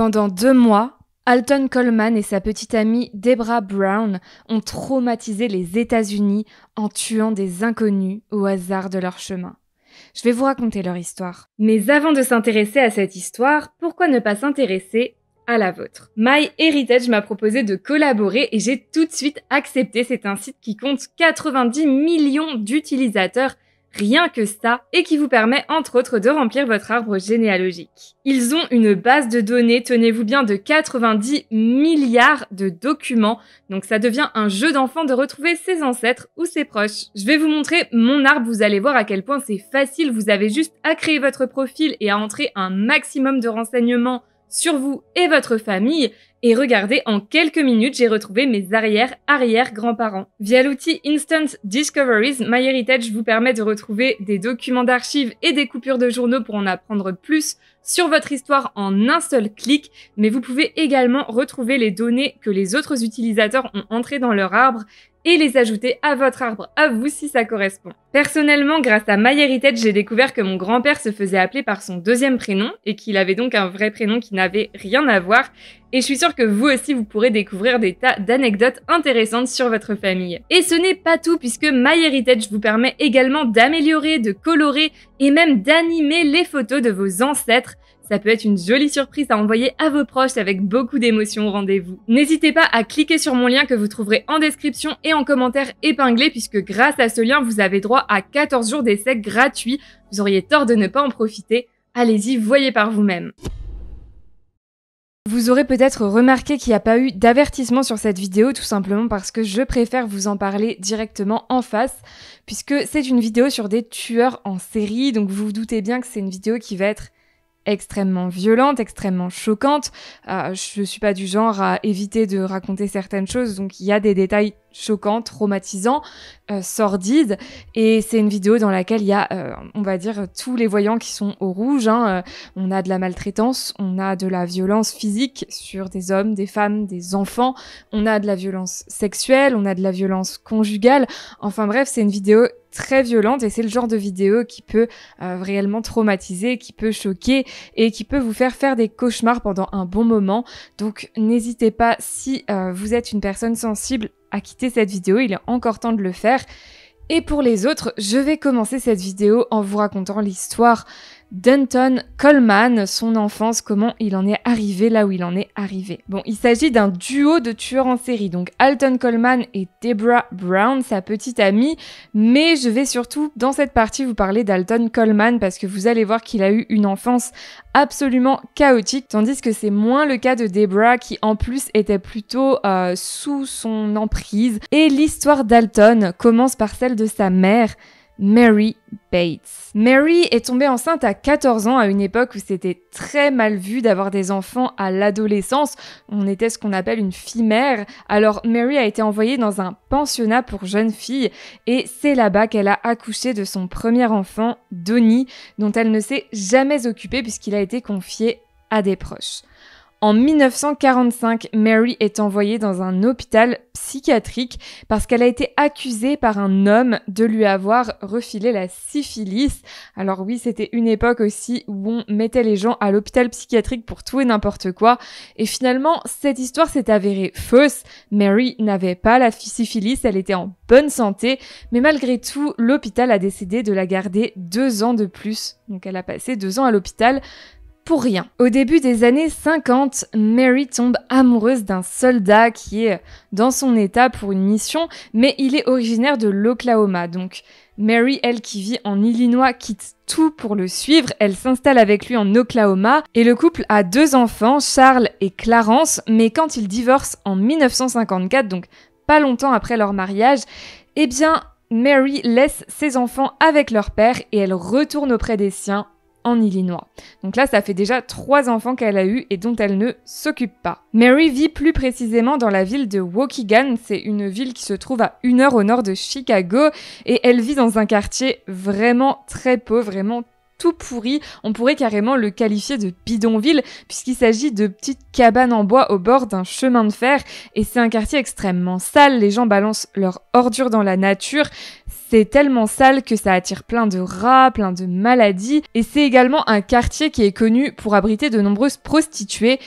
Pendant deux mois, Alton Coleman et sa petite amie Debra Brown ont traumatisé les États-Unis en tuant des inconnus au hasard de leur chemin. Je vais vous raconter leur histoire. Mais avant de s'intéresser à cette histoire, pourquoi ne pas s'intéresser à la vôtre. MyHeritage m'a proposé de collaborer et j'ai tout de suite accepté. C'est un site qui compte 90 millions d'utilisateurs Rien que ça, et qui vous permet entre autres de remplir votre arbre généalogique. Ils ont une base de données, tenez-vous bien, de 90 milliards de documents, donc ça devient un jeu d'enfant de retrouver ses ancêtres ou ses proches. Je vais vous montrer mon arbre, vous allez voir à quel point c'est facile, vous avez juste à créer votre profil et à entrer un maximum de renseignements sur vous et votre famille. Et regardez, en quelques minutes, j'ai retrouvé mes arrière-arrière-grands-parents. Via l'outil Instant Discoveries, MyHeritage vous permet de retrouver des documents d'archives et des coupures de journaux pour en apprendre plus sur votre histoire en un seul clic, mais vous pouvez également retrouver les données que les autres utilisateurs ont entrées dans leur arbre et les ajouter à votre arbre à vous si ça correspond. Personnellement, grâce à MyHeritage, j'ai découvert que mon grand-père se faisait appeler par son deuxième prénom et qu'il avait donc un vrai prénom qui n'avait rien à voir. Et je suis sûre que vous aussi, vous pourrez découvrir des tas d'anecdotes intéressantes sur votre famille. Et ce n'est pas tout puisque MyHeritage vous permet également d'améliorer, de colorer et même d'animer les photos de vos ancêtres ça peut être une jolie surprise à envoyer à vos proches avec beaucoup d'émotion au rendez-vous. N'hésitez pas à cliquer sur mon lien que vous trouverez en description et en commentaire épinglé puisque grâce à ce lien, vous avez droit à 14 jours d'essai gratuits. Vous auriez tort de ne pas en profiter. Allez-y, voyez par vous-même. Vous aurez peut-être remarqué qu'il n'y a pas eu d'avertissement sur cette vidéo tout simplement parce que je préfère vous en parler directement en face puisque c'est une vidéo sur des tueurs en série donc vous vous doutez bien que c'est une vidéo qui va être extrêmement violente, extrêmement choquante. Euh, je suis pas du genre à éviter de raconter certaines choses, donc il y a des détails choquant, traumatisant, euh, sordide. Et c'est une vidéo dans laquelle il y a, euh, on va dire, tous les voyants qui sont au rouge. Hein, euh. on a de la maltraitance, on a de la violence physique sur des hommes, des femmes, des enfants, on a de la violence sexuelle, on a de la violence conjugale. Enfin bref, c'est une vidéo très violente et c'est le genre de vidéo qui peut réellement traumatiser, qui peut choquer et qui peut vous faire faire des cauchemars pendant un bon moment. Donc n'hésitez pas si vous êtes une personne sensible à quitter cette vidéo, il est encore temps de le faire. Et pour les autres, je vais commencer cette vidéo en vous racontant l'histoire Denton Coleman, son enfance, comment il en est arrivé là où il en est arrivé. Bon, il s'agit d'un duo de tueurs en série, donc Alton Coleman et Deborah Brown, sa petite amie, mais je vais surtout dans cette partie vous parler d'Alton Coleman parce que vous allez voir qu'il a eu une enfance absolument chaotique, tandis que c'est moins le cas de Debra qui en plus était plutôt euh, sous son emprise. Et l'histoire d'Alton commence par celle de sa mère, Mary Bates. Mary est tombée enceinte à 14 ans à une époque où c'était très mal vu d'avoir des enfants à l'adolescence. On était ce qu'on appelle une fille-mère. Alors Mary a été envoyée dans un pensionnat pour jeunes filles et c'est là-bas qu'elle a accouché de son premier enfant, Donnie, dont elle ne s'est jamais occupée puisqu'il a été confié à des proches. En 1945, Mary est envoyée dans un hôpital psychiatrique parce qu'elle a été accusée par un homme de lui avoir refilé la syphilis. Alors oui, c'était une époque aussi où on mettait les gens à l'hôpital psychiatrique pour tout et n'importe quoi. Et finalement, cette histoire s'est avérée fausse. Mary n'avait pas la syphilis, elle était en bonne santé. Mais malgré tout, l'hôpital a décidé de la garder deux ans de plus. Donc elle a passé deux ans à l'hôpital rien. Au début des années 50, Mary tombe amoureuse d'un soldat qui est dans son état pour une mission, mais il est originaire de l'Oklahoma, donc Mary, elle qui vit en Illinois, quitte tout pour le suivre, elle s'installe avec lui en Oklahoma et le couple a deux enfants, Charles et Clarence, mais quand ils divorcent en 1954, donc pas longtemps après leur mariage, eh bien Mary laisse ses enfants avec leur père et elle retourne auprès des siens en Illinois. Donc là, ça fait déjà trois enfants qu'elle a eu et dont elle ne s'occupe pas. Mary vit plus précisément dans la ville de Waukegan, c'est une ville qui se trouve à une heure au nord de Chicago, et elle vit dans un quartier vraiment très pauvre, vraiment tout pourri. On pourrait carrément le qualifier de bidonville puisqu'il s'agit de petites cabanes en bois au bord d'un chemin de fer et c'est un quartier extrêmement sale. Les gens balancent leurs ordures dans la nature. C'est tellement sale que ça attire plein de rats, plein de maladies, et c'est également un quartier qui est connu pour abriter de nombreuses prostituées,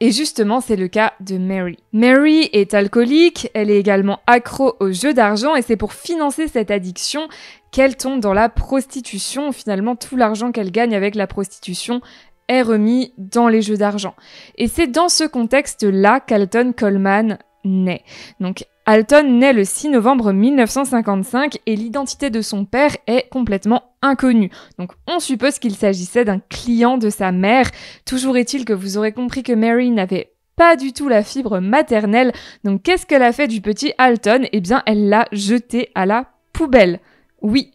et justement, c'est le cas de Mary. Mary est alcoolique, elle est également accro aux jeux d'argent et c'est pour financer cette addiction qu'elle tombe dans la prostitution. Finalement, tout l'argent qu'elle gagne avec la prostitution est remis dans les jeux d'argent. Et c'est dans ce contexte-là qu'Alton Coleman naît. Donc Alton naît le 6 novembre 1955 et l'identité de son père est complètement inconnue. Donc on suppose qu'il s'agissait d'un client de sa mère. Toujours est-il que vous aurez compris que Mary n'avait pas du tout la fibre maternelle. Donc qu'est-ce qu'elle a fait du petit Alton Eh bien elle l'a jeté à la poubelle. Oui,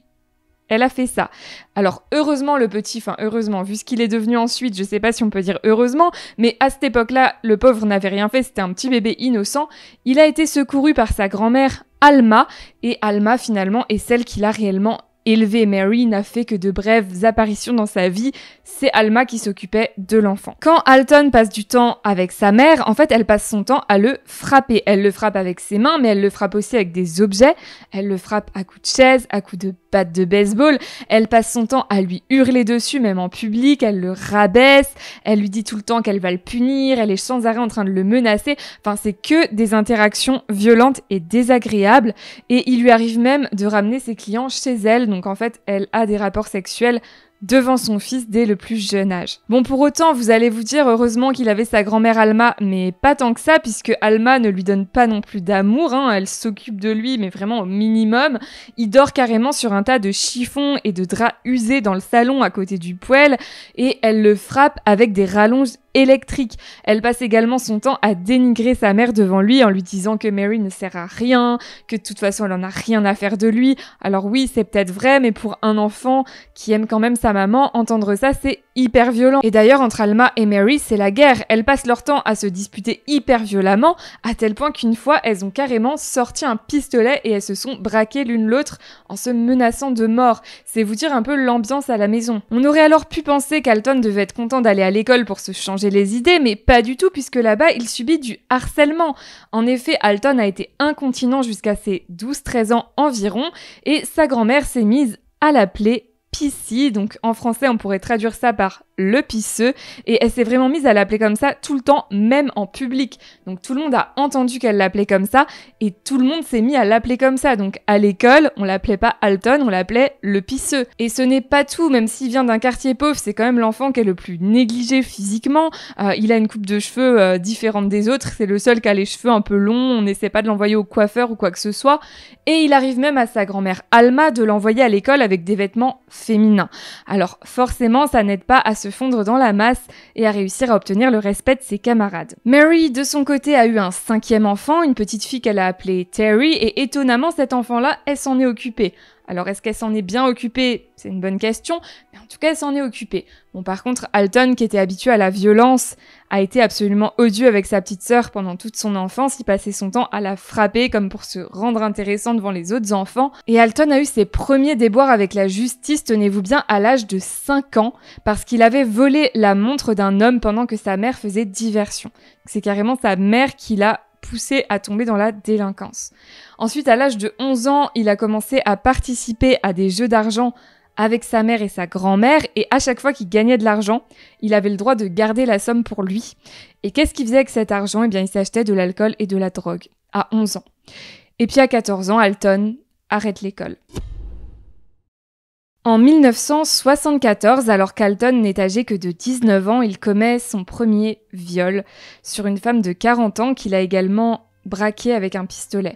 elle a fait ça. Alors heureusement le petit, enfin heureusement, vu ce qu'il est devenu ensuite, je sais pas si on peut dire heureusement, mais à cette époque-là, le pauvre n'avait rien fait, c'était un petit bébé innocent. Il a été secouru par sa grand-mère Alma, et Alma finalement est celle qui l'a réellement élevé. Mary n'a fait que de brèves apparitions dans sa vie, c'est Alma qui s'occupait de l'enfant. Quand Alton passe du temps avec sa mère, en fait, elle passe son temps à le frapper. Elle le frappe avec ses mains, mais elle le frappe aussi avec des objets. Elle le frappe à coups de chaise, à coups de batte de baseball. Elle passe son temps à lui hurler dessus, même en public, elle le rabaisse, elle lui dit tout le temps qu'elle va le punir, elle est sans arrêt en train de le menacer. Enfin, c'est que des interactions violentes et désagréables. Et il lui arrive même de ramener ses clients chez elle. Donc en fait, elle a des rapports sexuels devant son fils dès le plus jeune âge. Bon, pour autant, vous allez vous dire heureusement qu'il avait sa grand-mère Alma, mais pas tant que ça, puisque Alma ne lui donne pas non plus d'amour, hein, elle s'occupe de lui, mais vraiment au minimum. Il dort carrément sur un tas de chiffons et de draps usés dans le salon à côté du poêle, et elle le frappe avec des rallonges électrique. Elle passe également son temps à dénigrer sa mère devant lui en lui disant que Mary ne sert à rien, que de toute façon elle n'en a rien à faire de lui. Alors oui, c'est peut-être vrai, mais pour un enfant qui aime quand même sa maman, entendre ça, c'est hyper violent. Et d'ailleurs, entre Alma et Mary, c'est la guerre. Elles passent leur temps à se disputer hyper violemment, à tel point qu'une fois, elles ont carrément sorti un pistolet et elles se sont braquées l'une l'autre en se menaçant de mort. C'est vous dire un peu l'ambiance à la maison. On aurait alors pu penser qu'Alton devait être content d'aller à l'école pour se changer les idées, mais pas du tout, puisque là-bas, il subit du harcèlement. En effet, Alton a été incontinent jusqu'à ses 12-13 ans environ, et sa grand-mère s'est mise à l'appeler Ici, Donc en français, on pourrait traduire ça par le pisseux et elle s'est vraiment mise à l'appeler comme ça tout le temps, même en public. Donc tout le monde a entendu qu'elle l'appelait comme ça et tout le monde s'est mis à l'appeler comme ça. Donc à l'école, on l'appelait pas Alton, on l'appelait le pisseux. Et ce n'est pas tout, même s'il vient d'un quartier pauvre, c'est quand même l'enfant qui est le plus négligé physiquement. Euh, il a une coupe de cheveux euh, différente des autres, c'est le seul qui a les cheveux un peu longs, on n'essaie pas de l'envoyer au coiffeur ou quoi que ce soit. Et il arrive même à sa grand-mère Alma de l'envoyer à l'école avec des vêtements féminins. Alors forcément, ça n'aide pas à se se fondre dans la masse et à réussir à obtenir le respect de ses camarades. Mary, de son côté, a eu un cinquième enfant, une petite fille qu'elle a appelée Terry, et étonnamment, cet enfant-là, elle s'en est occupée. Alors est-ce qu'elle s'en est bien occupée C'est une bonne question, mais en tout cas elle s'en est occupée. Bon par contre, Alton, qui était habitué à la violence, a été absolument odieux avec sa petite sœur pendant toute son enfance, il passait son temps à la frapper comme pour se rendre intéressant devant les autres enfants, et Alton a eu ses premiers déboires avec la justice, tenez-vous bien, à l'âge de 5 ans, parce qu'il avait volé la montre d'un homme pendant que sa mère faisait diversion. C'est carrément sa mère qui l'a poussé à tomber dans la délinquance. Ensuite, à l'âge de 11 ans, il a commencé à participer à des jeux d'argent avec sa mère et sa grand-mère, et à chaque fois qu'il gagnait de l'argent, il avait le droit de garder la somme pour lui. Et qu'est-ce qu'il faisait avec cet argent Eh bien, il s'achetait de l'alcool et de la drogue, à 11 ans. Et puis à 14 ans, Alton arrête l'école. En 1974, alors qu'Alton n'est âgé que de 19 ans, il commet son premier viol sur une femme de 40 ans qu'il a également braquée avec un pistolet.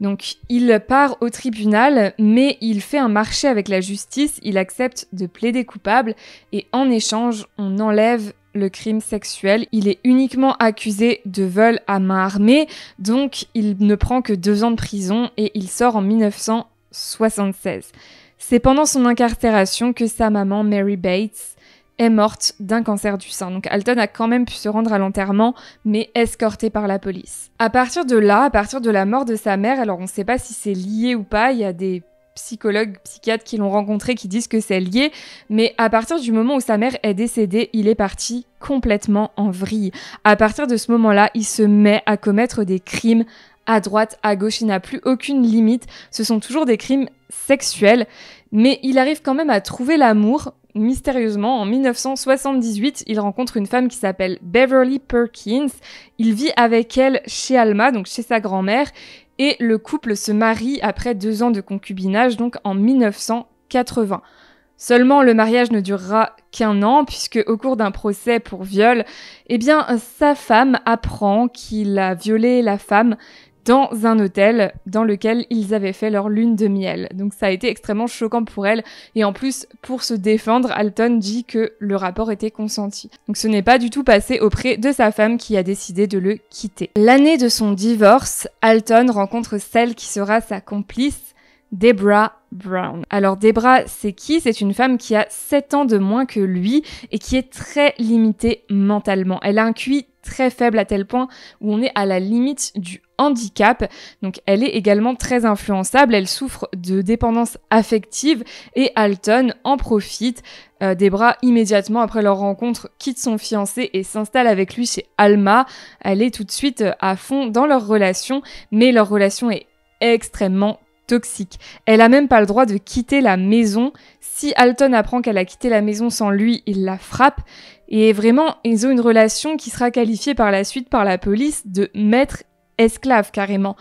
Donc il part au tribunal, mais il fait un marché avec la justice, il accepte de plaider coupable, et en échange, on enlève le crime sexuel. Il est uniquement accusé de vol à main armée, donc il ne prend que deux ans de prison et il sort en 1976. C'est pendant son incarcération que sa maman, Mary Bates, est morte d'un cancer du sein. Donc Alton a quand même pu se rendre à l'enterrement, mais escorté par la police. À partir de là, à partir de la mort de sa mère, alors on ne sait pas si c'est lié ou pas, il y a des psychologues, psychiatres qui l'ont rencontré qui disent que c'est lié, mais à partir du moment où sa mère est décédée, il est parti complètement en vrille. À partir de ce moment-là, il se met à commettre des crimes à droite, à gauche, il n'a plus aucune limite. Ce sont toujours des crimes sexuels, mais il arrive quand même à trouver l'amour. Mystérieusement, en 1978, il rencontre une femme qui s'appelle Beverly Perkins. Il vit avec elle chez Alma, donc chez sa grand-mère, et le couple se marie après deux ans de concubinage, donc en 1980. Seulement, le mariage ne durera qu'un an, puisque au cours d'un procès pour viol, eh bien, sa femme apprend qu'il a violé la femme dans un hôtel dans lequel ils avaient fait leur lune de miel. Donc ça a été extrêmement choquant pour elle. Et en plus, pour se défendre, Alton dit que le rapport était consenti. Donc ce n'est pas du tout passé auprès de sa femme qui a décidé de le quitter. L'année de son divorce, Alton rencontre celle qui sera sa complice, Debra Brown. Alors Debra, c'est qui C'est une femme qui a 7 ans de moins que lui et qui est très limitée mentalement. Elle a un QI très faible à tel point où on est à la limite du handicap. Donc elle est également très influençable, elle souffre de dépendance affective et Alton en profite. Euh, Debra, immédiatement après leur rencontre, quitte son fiancé et s'installe avec lui chez Alma. Elle est tout de suite euh, à fond dans leur relation, mais leur relation est extrêmement toxique. Elle a même pas le droit de quitter la maison. Si Alton apprend qu'elle a quitté la maison sans lui, il la frappe. Et vraiment, ils ont une relation qui sera qualifiée par la suite par la police de maître esclave carrément.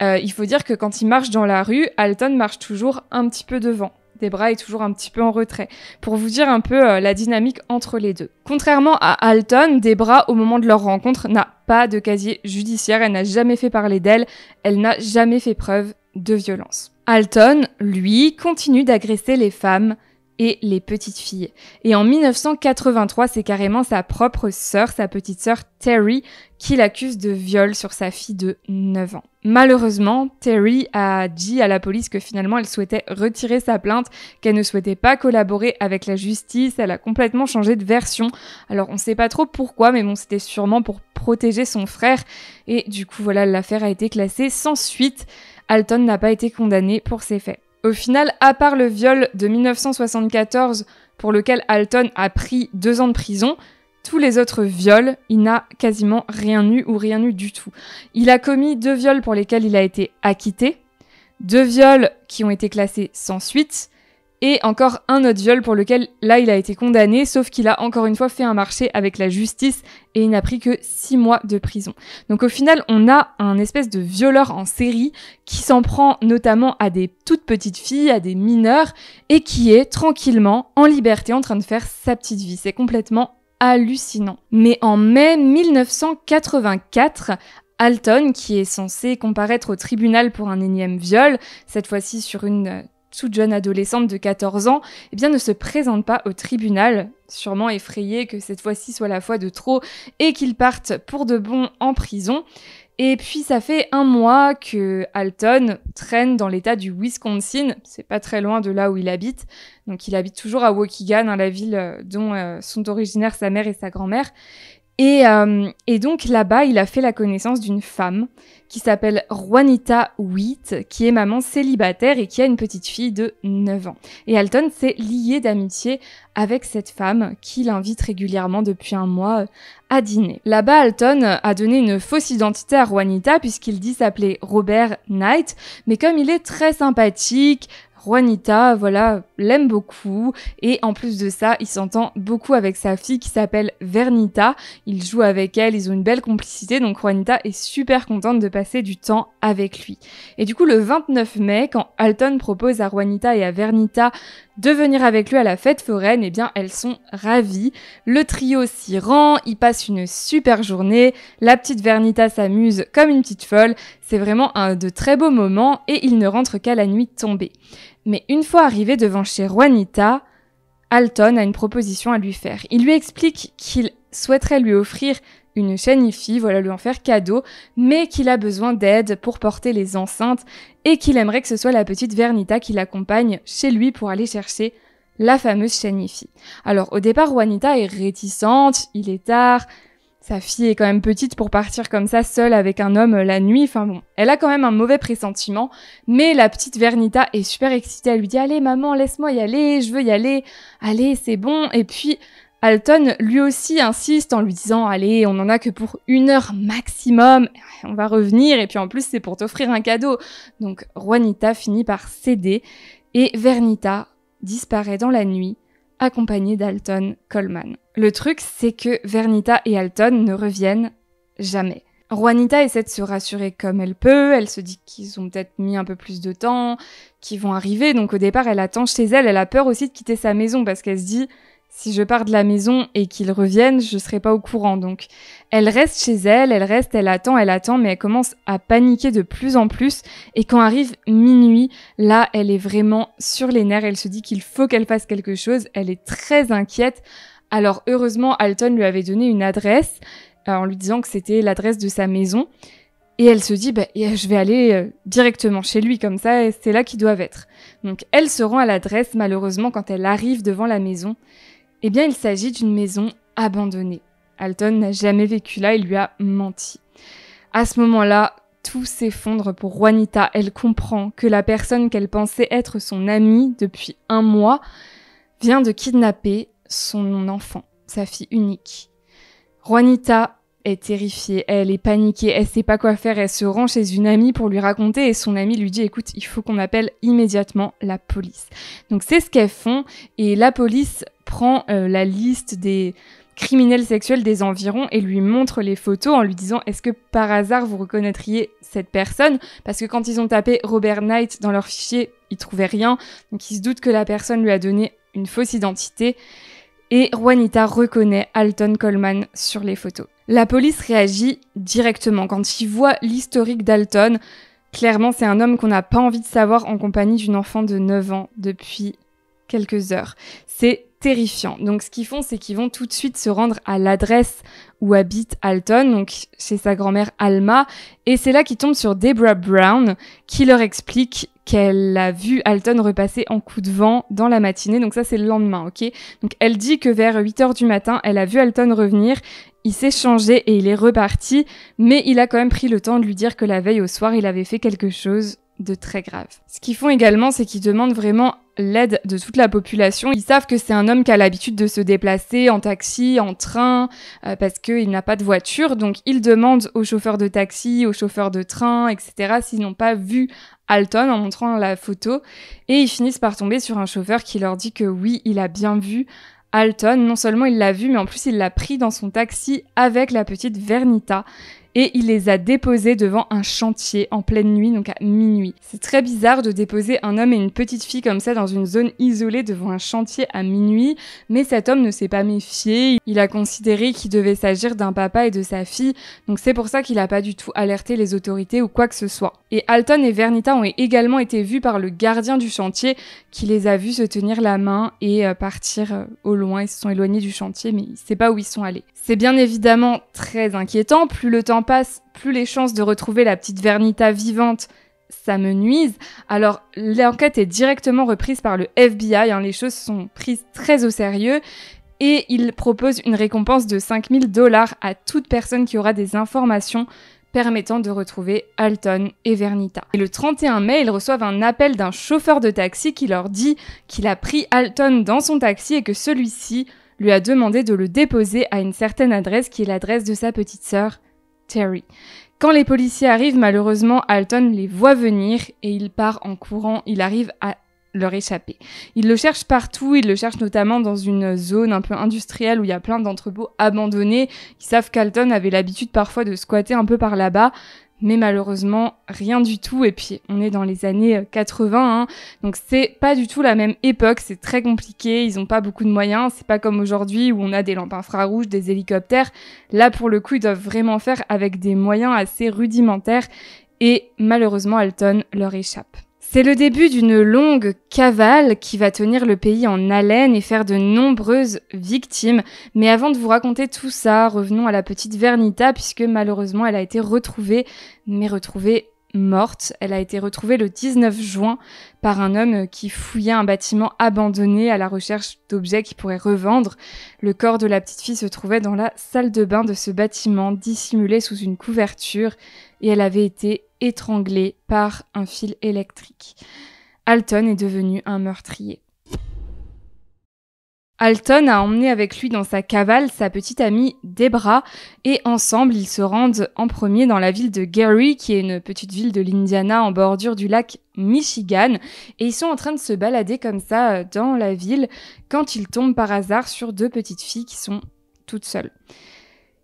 Euh, il faut dire que quand il marche dans la rue, Alton marche toujours un petit peu devant. bras est toujours un petit peu en retrait, pour vous dire un peu euh, la dynamique entre les deux. Contrairement à Alton, Debra, au moment de leur rencontre, n'a pas de casier judiciaire, elle n'a jamais fait parler d'elle, elle n'a jamais fait preuve de violence. Alton, lui, continue d'agresser les femmes et les petites filles. Et en 1983, c'est carrément sa propre sœur, sa petite sœur Terry, qui l'accuse de viol sur sa fille de 9 ans. Malheureusement, Terry a dit à la police que finalement elle souhaitait retirer sa plainte, qu'elle ne souhaitait pas collaborer avec la justice, elle a complètement changé de version. Alors on sait pas trop pourquoi, mais bon, c'était sûrement pour protéger son frère. Et du coup, voilà, l'affaire a été classée sans suite. Alton n'a pas été condamné pour ces faits. Au final, à part le viol de 1974 pour lequel Alton a pris deux ans de prison, tous les autres viols, il n'a quasiment rien eu ou rien eu du tout. Il a commis deux viols pour lesquels il a été acquitté, deux viols qui ont été classés sans suite, et encore un autre viol pour lequel là il a été condamné, sauf qu'il a encore une fois fait un marché avec la justice et il n'a pris que six mois de prison. Donc au final on a un espèce de violeur en série qui s'en prend notamment à des toutes petites filles, à des mineurs et qui est tranquillement en liberté en train de faire sa petite vie. C'est complètement hallucinant. Mais en mai 1984, Alton, qui est censé comparaître au tribunal pour un énième viol, cette fois-ci sur une toute jeune adolescente de 14 ans, eh bien, ne se présente pas au tribunal, sûrement effrayée que cette fois-ci soit la fois de trop et qu'il parte pour de bon en prison. Et puis ça fait un mois que Alton traîne dans l'état du Wisconsin, c'est pas très loin de là où il habite, donc il habite toujours à Waukegan, la ville euh, dont euh, sont originaires sa mère et sa grand-mère. Et, euh, et donc là-bas, il a fait la connaissance d'une femme qui s'appelle Juanita Wheat, qui est maman célibataire et qui a une petite fille de 9 ans. Et Alton s'est lié d'amitié avec cette femme qu'il invite régulièrement depuis un mois euh, à dîner. Là-bas, Alton a donné une fausse identité à Juanita puisqu'il dit s'appeler Robert Knight, mais comme il est très sympathique, Juanita, voilà, l'aime beaucoup et en plus de ça, il s'entend beaucoup avec sa fille qui s'appelle Vernita. Il joue avec elle, ils ont une belle complicité, donc Juanita est super contente de passer du temps avec lui. Et du coup, le 29 mai, quand Alton propose à Juanita et à Vernita de venir avec lui à la fête foraine, eh bien elles sont ravies. Le trio s'y rend, il passe une super journée, la petite Vernita s'amuse comme une petite folle, c'est vraiment un de très beaux moments et il ne rentre qu'à la nuit tombée. Mais une fois arrivé devant chez Juanita, Alton a une proposition à lui faire. Il lui explique qu'il souhaiterait lui offrir une chaîne voilà lui en faire cadeau, mais qu'il a besoin d'aide pour porter les enceintes et qu'il aimerait que ce soit la petite Vernita qui l'accompagne chez lui pour aller chercher la fameuse chaîne Alors au départ, Juanita est réticente, il est tard, sa fille est quand même petite pour partir comme ça seule avec un homme la nuit. Enfin bon, elle a quand même un mauvais pressentiment, mais la petite Vernita est super excitée. Elle lui dit Allez, maman, laisse-moi y aller, je veux y aller, allez, c'est bon. Et puis, Alton lui aussi insiste en lui disant Allez, on en a que pour une heure maximum, on va revenir, et puis en plus c'est pour t'offrir un cadeau. Donc Juanita finit par céder, et Vernita disparaît dans la nuit, accompagnée d'Alton Coleman. Le truc, c'est que Vernita et Alton ne reviennent jamais. Juanita essaie de se rassurer comme elle peut, elle se dit qu'ils ont peut-être mis un peu plus de temps, qu'ils vont arriver, donc au départ elle attend chez elle, elle a peur aussi de quitter sa maison parce qu'elle se dit si je pars de la maison et qu'ils reviennent, je serai pas au courant. Donc, elle reste chez elle, elle reste, elle attend, elle attend, mais elle commence à paniquer de plus en plus. Et quand arrive minuit, là, elle est vraiment sur les nerfs. Elle se dit qu'il faut qu'elle fasse quelque chose. Elle est très inquiète. Alors, heureusement, Alton lui avait donné une adresse euh, en lui disant que c'était l'adresse de sa maison. Et elle se dit, bah, euh, je vais aller euh, directement chez lui, comme ça, c'est là qu'ils doivent être. Donc elle se rend à l'adresse, malheureusement, quand elle arrive devant la maison. Eh bien, il s'agit d'une maison abandonnée. Alton n'a jamais vécu là, il lui a menti. À ce moment-là, tout s'effondre pour Juanita. Elle comprend que la personne qu'elle pensait être son amie depuis un mois vient de kidnapper son enfant, sa fille unique. Juanita est terrifiée, elle est paniquée, elle sait pas quoi faire, elle se rend chez une amie pour lui raconter et son amie lui dit écoute, il faut qu'on appelle immédiatement la police. Donc c'est ce qu'elles font et la police prend euh, la liste des criminels sexuels des environs et lui montre les photos en lui disant est-ce que par hasard vous reconnaîtriez cette personne parce que quand ils ont tapé Robert Knight dans leur fichier, ils trouvaient rien, donc ils se doutent que la personne lui a donné une fausse identité et Juanita reconnaît Alton Coleman sur les photos. La police réagit directement quand ils voient l'historique d'Alton. Clairement, c'est un homme qu'on n'a pas envie de savoir en compagnie d'une enfant de 9 ans depuis quelques heures. C'est terrifiant. Donc ce qu'ils font, c'est qu'ils vont tout de suite se rendre à l'adresse où habite Alton, donc chez sa grand-mère Alma, et c'est là qu'il tombe sur Deborah Brown, qui leur explique qu'elle a vu Alton repasser en coup de vent dans la matinée, donc ça c'est le lendemain, ok Donc elle dit que vers 8h du matin, elle a vu Alton revenir, il s'est changé et il est reparti, mais il a quand même pris le temps de lui dire que la veille au soir, il avait fait quelque chose de très grave. Ce qu'ils font également, c'est qu'ils demandent vraiment l'aide de toute la population. Ils savent que c'est un homme qui a l'habitude de se déplacer en taxi, en train, euh, parce qu'il n'a pas de voiture. Donc ils demandent aux chauffeurs de taxi, aux chauffeurs de train, etc., s'ils n'ont pas vu Alton en montrant la photo. Et ils finissent par tomber sur un chauffeur qui leur dit que oui, il a bien vu Alton. Non seulement il l'a vu, mais en plus il l'a pris dans son taxi avec la petite Vernita et il les a déposés devant un chantier en pleine nuit, donc à minuit. C'est très bizarre de déposer un homme et une petite fille comme ça dans une zone isolée devant un chantier à minuit, mais cet homme ne s'est pas méfié, il a considéré qu'il devait s'agir d'un papa et de sa fille, donc c'est pour ça qu'il n'a pas du tout alerté les autorités ou quoi que ce soit. Et Alton et Vernita ont également été vus par le gardien du chantier qui les a vus se tenir la main et euh, partir euh, au loin, ils se sont éloignés du chantier mais il sait pas où ils sont allés. C'est bien évidemment très inquiétant, plus le temps passe, plus les chances de retrouver la petite Vernita vivante ça me nuise. Alors l'enquête est directement reprise par le FBI, hein. les choses sont prises très au sérieux et ils proposent une récompense de 5000 dollars à toute personne qui aura des informations permettant de retrouver Alton et Vernita. Et le 31 mai, ils reçoivent un appel d'un chauffeur de taxi qui leur dit qu'il a pris Alton dans son taxi et que celui-ci lui a demandé de le déposer à une certaine adresse qui est l'adresse de sa petite sœur Terry. Quand les policiers arrivent, malheureusement, Alton les voit venir et il part en courant. Il arrive à leur échapper. Il le cherche partout, il le cherche notamment dans une zone un peu industrielle où il y a plein d'entrepôts abandonnés. Ils savent qu'Alton avait l'habitude parfois de squatter un peu par là-bas, mais malheureusement rien du tout. Et puis on est dans les années 80, euh, hein. donc c'est pas du tout la même époque, c'est très compliqué, ils ont pas beaucoup de moyens, c'est pas comme aujourd'hui où on a des lampes infrarouges, des hélicoptères. Là pour le coup ils doivent vraiment faire avec des moyens assez rudimentaires et malheureusement Alton leur échappe. C'est le début d'une longue cavale qui va tenir le pays en haleine et faire de nombreuses victimes. Mais avant de vous raconter tout ça, revenons à la petite Vernita, puisque malheureusement elle a été retrouvée, mais retrouvée morte. Elle a été retrouvée le 19 juin par un homme qui fouillait un bâtiment abandonné à la recherche d'objets qu'il pourrait revendre. Le corps de la petite fille se trouvait dans la salle de bain de ce bâtiment, dissimulé sous une couverture et elle avait été étranglée par un fil électrique. Alton est devenu un meurtrier. Alton a emmené avec lui dans sa cavale sa petite amie Debra et ensemble ils se rendent en premier dans la ville de Gary qui est une petite ville de l'Indiana en bordure du lac Michigan et ils sont en train de se balader comme ça euh, dans la ville quand ils tombent par hasard sur deux petites filles qui sont toutes seules.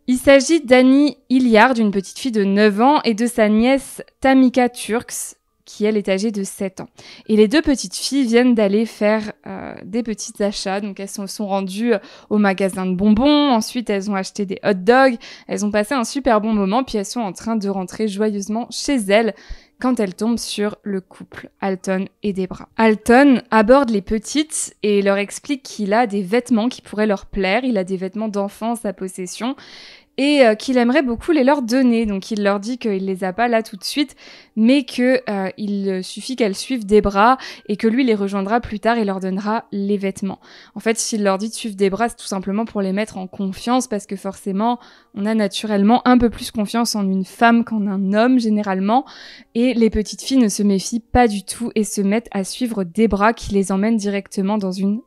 Il s'agit d'Annie Iliard, une petite fille de 9 ans, et de sa nièce Tamika Turks, qui elle est âgée de 7 ans. Et les deux petites filles viennent d'aller faire euh, des petits achats, donc elles sont, sont rendues euh, au magasin de bonbons, ensuite elles ont acheté des hot dogs, elles ont passé un super bon moment, puis elles sont en train de rentrer joyeusement chez elles quand elle tombe sur le couple Alton et Debra. Alton aborde les petites et leur explique qu'il a des vêtements qui pourraient leur plaire, il a des vêtements d'enfants à sa possession et euh, qu'il aimerait beaucoup les leur donner. Donc il leur dit qu'il les a pas là tout de suite, mais que euh, il euh, suffit qu'elles suivent des bras et que lui les rejoindra plus tard et leur donnera les vêtements. En fait, s'il leur dit de suivre des bras, c'est tout simplement pour les mettre en confiance parce que forcément, on a naturellement un peu plus confiance en une femme qu'en un homme généralement et les petites filles ne se méfient pas du tout et se mettent à suivre des bras qui les emmènent directement dans une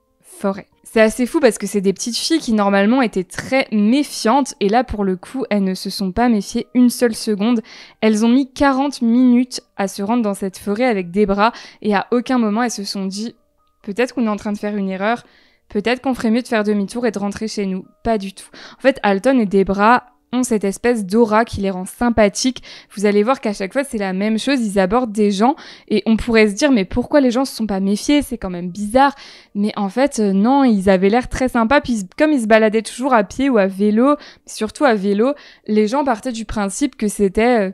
c'est assez fou parce que c'est des petites filles qui normalement étaient très méfiantes et là pour le coup elles ne se sont pas méfiées une seule seconde. Elles ont mis 40 minutes à se rendre dans cette forêt avec des bras et à aucun moment elles se sont dit peut-être qu'on est en train de faire une erreur, peut-être qu'on ferait mieux de faire demi-tour et de rentrer chez nous. Pas du tout. En fait Alton et Debra ont cette espèce d'aura qui les rend sympathiques. Vous allez voir qu'à chaque fois, c'est la même chose. Ils abordent des gens et on pourrait se dire, mais pourquoi les gens se sont pas méfiés C'est quand même bizarre. Mais en fait, euh, non, ils avaient l'air très sympas. Puis comme ils se baladaient toujours à pied ou à vélo, surtout à vélo, les gens partaient du principe que c'était euh,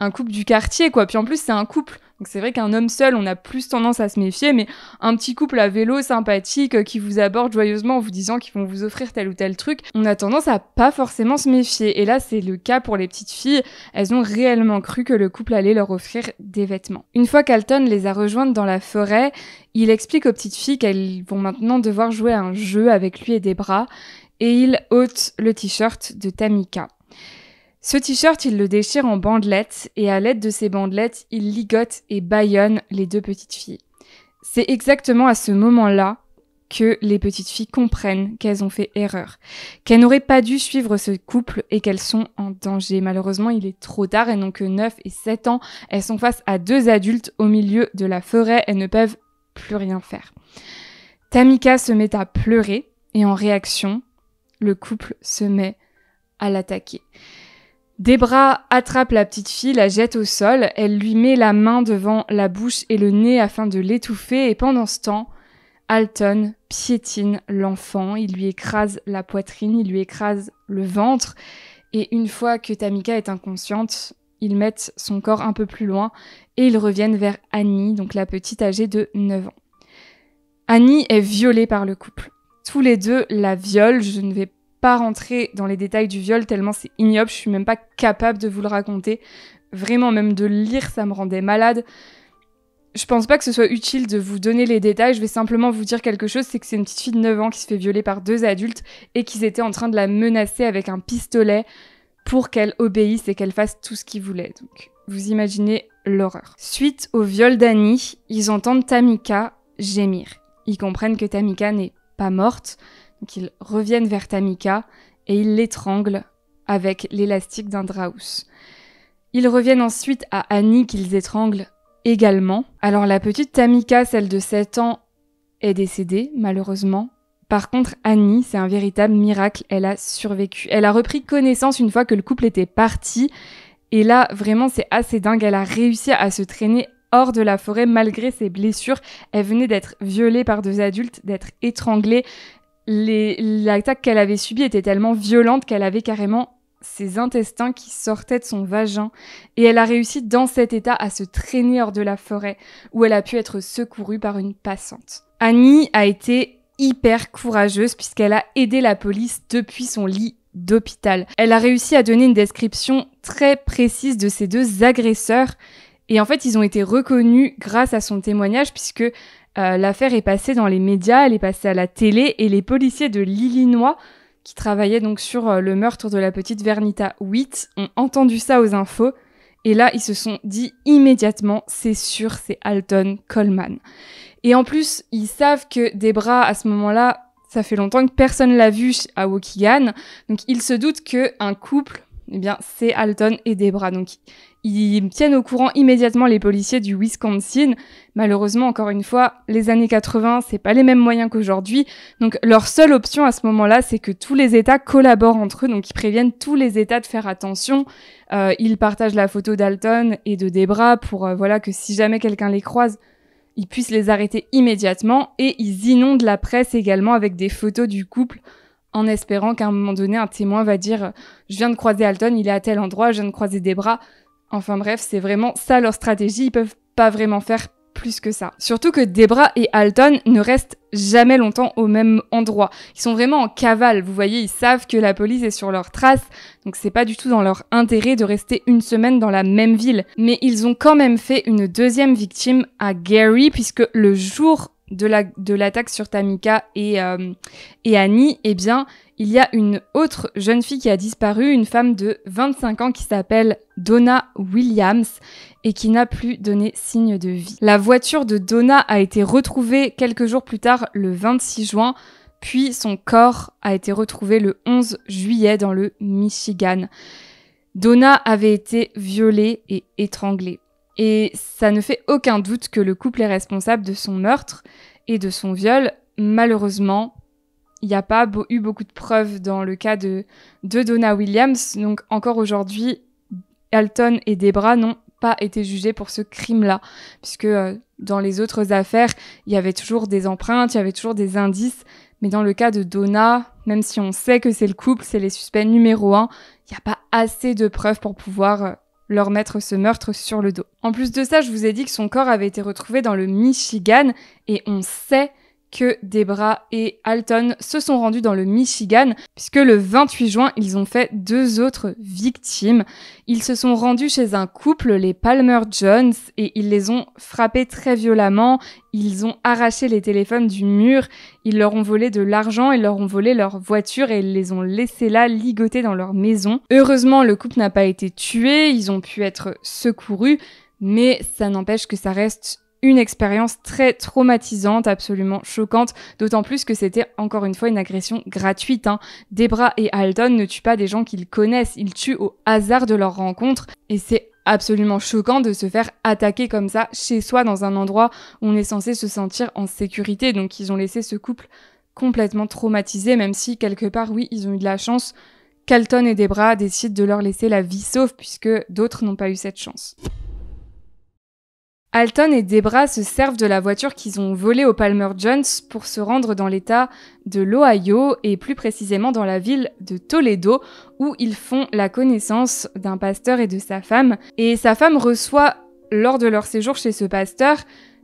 un couple du quartier, quoi. Puis en plus, c'est un couple. Donc c'est vrai qu'un homme seul, on a plus tendance à se méfier, mais un petit couple à vélo sympathique euh, qui vous aborde joyeusement en vous disant qu'ils vont vous offrir tel ou tel truc, on a tendance à pas forcément se méfier. Et là, c'est le cas pour les petites filles. Elles ont réellement cru que le couple allait leur offrir des vêtements. Une fois qu'Alton les a rejointes dans la forêt, il explique aux petites filles qu'elles vont maintenant devoir jouer à un jeu avec lui et des bras, et il ôte le t-shirt de Tamika. Ce t-shirt, il le déchire en bandelettes et à l'aide de ces bandelettes, il ligote et bâillonne les deux petites filles. C'est exactement à ce moment-là que les petites filles comprennent qu'elles ont fait erreur, qu'elles n'auraient pas dû suivre ce couple et qu'elles sont en danger. Malheureusement, il est trop tard, elles n'ont que 9 et 7 ans, elles sont face à deux adultes au milieu de la forêt, elles ne peuvent plus rien faire. Tamika se met à pleurer et en réaction, le couple se met à l'attaquer. Debra attrape la petite fille, la jette au sol, elle lui met la main devant la bouche et le nez afin de l'étouffer et pendant ce temps, Alton piétine l'enfant, il lui écrase la poitrine, il lui écrase le ventre et une fois que Tamika est inconsciente, ils mettent son corps un peu plus loin et ils reviennent vers Annie, donc la petite âgée de 9 ans. Annie est violée par le couple. Tous les deux la violent, je ne vais pas rentrer dans les détails du viol tellement c'est ignoble, je suis même pas capable de vous le raconter. Vraiment, même de lire, ça me rendait malade. Je pense pas que ce soit utile de vous donner les détails, je vais simplement vous dire quelque chose, c'est que c'est une petite fille de 9 ans qui se fait violer par deux adultes et qu'ils étaient en train de la menacer avec un pistolet pour qu'elle obéisse et qu'elle fasse tout ce qu'ils voulaient. Donc, vous imaginez l'horreur. Suite au viol d'Annie, ils entendent Tamika gémir. Ils comprennent que Tamika n'est pas morte, qu'ils reviennent vers Tamika et ils l'étranglent avec l'élastique d'un draus. Ils reviennent ensuite à Annie qu'ils étranglent également. Alors la petite Tamika, celle de 7 ans, est décédée malheureusement. Par contre, Annie, c'est un véritable miracle, elle a survécu. Elle a repris connaissance une fois que le couple était parti. Et là, vraiment, c'est assez dingue, elle a réussi à se traîner hors de la forêt malgré ses blessures. Elle venait d'être violée par deux adultes, d'être étranglée l'attaque qu'elle avait subie était tellement violente qu'elle avait carrément ses intestins qui sortaient de son vagin, et elle a réussi dans cet état à se traîner hors de la forêt, où elle a pu être secourue par une passante. Annie a été hyper courageuse puisqu'elle a aidé la police depuis son lit d'hôpital. Elle a réussi à donner une description très précise de ces deux agresseurs, et en fait ils ont été reconnus grâce à son témoignage puisque euh, l'affaire est passée dans les médias, elle est passée à la télé et les policiers de l'Illinois qui travaillaient donc sur euh, le meurtre de la petite Vernita Witt ont entendu ça aux infos et là ils se sont dit immédiatement c'est sûr c'est Alton Coleman. Et en plus ils savent que Debra à ce moment-là ça fait longtemps que personne l'a vu à Wokigan. donc ils se doutent que un couple eh bien, c'est Alton et Debra. Donc, ils tiennent au courant immédiatement les policiers du Wisconsin. Malheureusement, encore une fois, les années 80, c'est pas les mêmes moyens qu'aujourd'hui. Donc, leur seule option à ce moment-là, c'est que tous les États collaborent entre eux. Donc, ils préviennent tous les États de faire attention. Euh, ils partagent la photo d'Alton et de Debra pour, euh, voilà, que si jamais quelqu'un les croise, ils puissent les arrêter immédiatement. Et ils inondent la presse également avec des photos du couple en espérant qu'à un moment donné, un témoin va dire, euh, je viens de croiser Alton, il est à tel endroit, je viens de croiser Debra. Enfin bref, c'est vraiment ça leur stratégie, ils peuvent pas vraiment faire plus que ça. Surtout que Debra et Alton ne restent jamais longtemps au même endroit. Ils sont vraiment en cavale, vous voyez, ils savent que la police est sur leurs traces, donc c'est pas du tout dans leur intérêt de rester une semaine dans la même ville. Mais ils ont quand même fait une deuxième victime à Gary, puisque le jour de l'attaque la, de sur Tamika et, euh, et Annie, eh bien, il y a une autre jeune fille qui a disparu, une femme de 25 ans qui s'appelle Donna Williams et qui n'a plus donné signe de vie. La voiture de Donna a été retrouvée quelques jours plus tard, le 26 juin, puis son corps a été retrouvé le 11 juillet dans le Michigan. Donna avait été violée et étranglée. Et ça ne fait aucun doute que le couple est responsable de son meurtre et de son viol. Malheureusement, il n'y a pas eu beaucoup de preuves dans le cas de, Donna Williams. Donc encore aujourd'hui, Alton et Debra n'ont pas été jugés pour ce crime-là, puisque euh, dans les autres affaires, il y avait toujours des empreintes, il y avait toujours des indices, mais dans le cas de Donna, même si on sait que c'est le couple, c'est les suspects numéro un, il n'y a pas assez de preuves pour pouvoir euh, leur mettre ce meurtre sur le dos. En plus de ça, je vous ai dit que son corps avait été retrouvé dans le Michigan, et on sait que Debra et Alton se sont rendus dans le Michigan, puisque le 28 juin, ils ont fait deux autres victimes. Ils se sont rendus chez un couple, les Palmer Jones, et ils les ont frappés très violemment, ils ont arraché les téléphones du mur, ils leur ont volé de l'argent, ils leur ont volé leur voiture et ils les ont laissés là ligotés dans leur maison. Heureusement, le couple n'a pas été tué, ils ont pu être secourus, mais ça n'empêche que ça reste une expérience très traumatisante, absolument choquante, d'autant plus que c'était encore une fois une agression gratuite. Hein. Debra et Alton ne tuent pas des gens qu'ils connaissent, ils tuent au hasard de leur rencontre, et c'est absolument choquant de se faire attaquer comme ça chez soi dans un endroit où on est censé se sentir en sécurité, donc ils ont laissé ce couple complètement traumatisé, même si quelque part, oui, ils ont eu de la chance. Calton et Debra décident de leur laisser la vie sauve puisque d'autres n'ont pas eu cette chance. Alton et Debra se servent de la voiture qu'ils ont volée au Palmer Jones pour se rendre dans l'état de l'Ohio et plus précisément dans la ville de Toledo où ils font la connaissance d'un pasteur et de sa femme. Et sa femme reçoit lors de leur séjour chez ce pasteur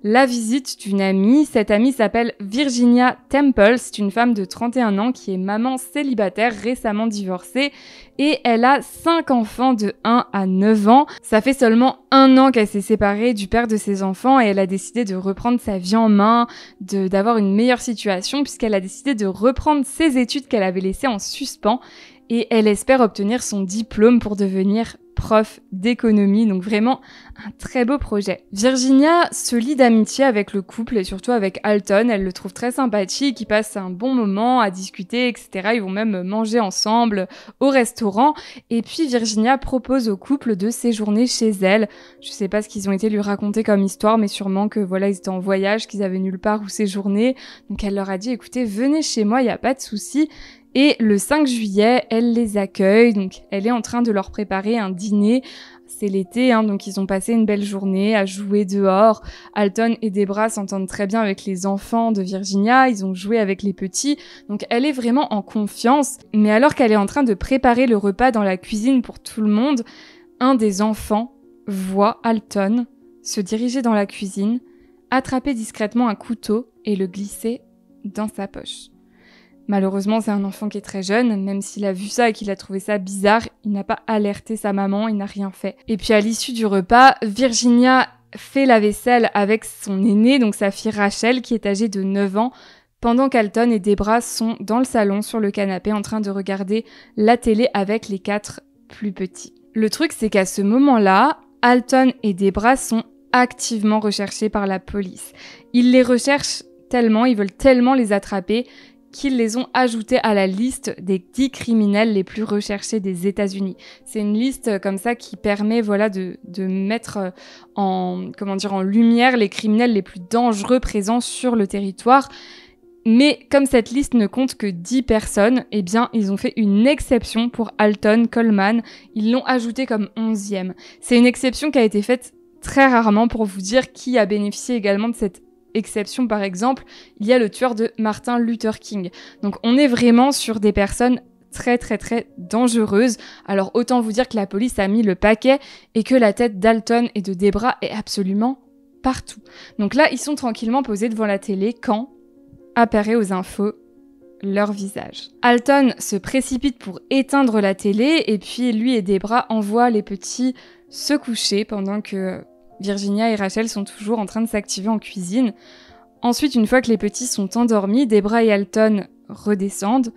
la visite d'une amie. Cette amie s'appelle Virginia Temple. C'est une femme de 31 ans qui est maman célibataire récemment divorcée et elle a 5 enfants de 1 à 9 ans. Ça fait seulement un an qu'elle s'est séparée du père de ses enfants et elle a décidé de reprendre sa vie en main, d'avoir une meilleure situation puisqu'elle a décidé de reprendre ses études qu'elle avait laissées en suspens et elle espère obtenir son diplôme pour devenir prof d'économie, donc vraiment un très beau projet. Virginia se lie d'amitié avec le couple et surtout avec Alton, elle le trouve très sympathique, ils passent un bon moment à discuter, etc. Ils vont même manger ensemble au restaurant, et puis Virginia propose au couple de séjourner chez elle. Je sais pas ce qu'ils ont été lui raconter comme histoire, mais sûrement que voilà, ils étaient en voyage, qu'ils avaient nulle part où séjourner, donc elle leur a dit écoutez, venez chez moi, il n'y a pas de souci. Et le 5 juillet, elle les accueille, donc elle est en train de leur préparer un dîner. C'est l'été, hein, donc ils ont passé une belle journée à jouer dehors. Alton et Debra s'entendent très bien avec les enfants de Virginia, ils ont joué avec les petits, donc elle est vraiment en confiance. Mais alors qu'elle est en train de préparer le repas dans la cuisine pour tout le monde, un des enfants voit Alton se diriger dans la cuisine, attraper discrètement un couteau et le glisser dans sa poche. Malheureusement, c'est un enfant qui est très jeune, même s'il a vu ça et qu'il a trouvé ça bizarre, il n'a pas alerté sa maman, il n'a rien fait. Et puis à l'issue du repas, Virginia fait la vaisselle avec son aînée, donc sa fille Rachel, qui est âgée de 9 ans, pendant qu'Alton et Debra sont dans le salon sur le canapé en train de regarder la télé avec les quatre plus petits. Le truc, c'est qu'à ce moment-là, Alton et Debra sont activement recherchés par la police. Ils les recherchent tellement, ils veulent tellement les attraper qu'ils les ont ajoutés à la liste des 10 criminels les plus recherchés des États-Unis. C'est une liste euh, comme ça qui permet voilà, de, mettre euh, en, comment dire, en lumière les criminels les plus dangereux présents sur le territoire. Mais comme cette liste ne compte que 10 personnes, eh bien, ils ont fait une exception pour Alton, Coleman. Ils l'ont ajouté comme 11e. C'est une exception qui a été faite très rarement pour vous dire qui a bénéficié également de cette exception par exemple, il y a le tueur de Martin Luther King. Donc on est vraiment sur des personnes très très très dangereuses. Alors autant vous dire que la police a mis le paquet et que la tête d'Alton et de Debra est absolument partout. Donc là, ils sont tranquillement posés devant la télé quand apparaît aux infos leur visage. Alton se précipite pour éteindre la télé et puis lui et Debra envoient les petits se coucher pendant que Virginia et Rachel sont toujours en train de s'activer en cuisine. Ensuite, une fois que les petits sont endormis, Debra et Alton redescendent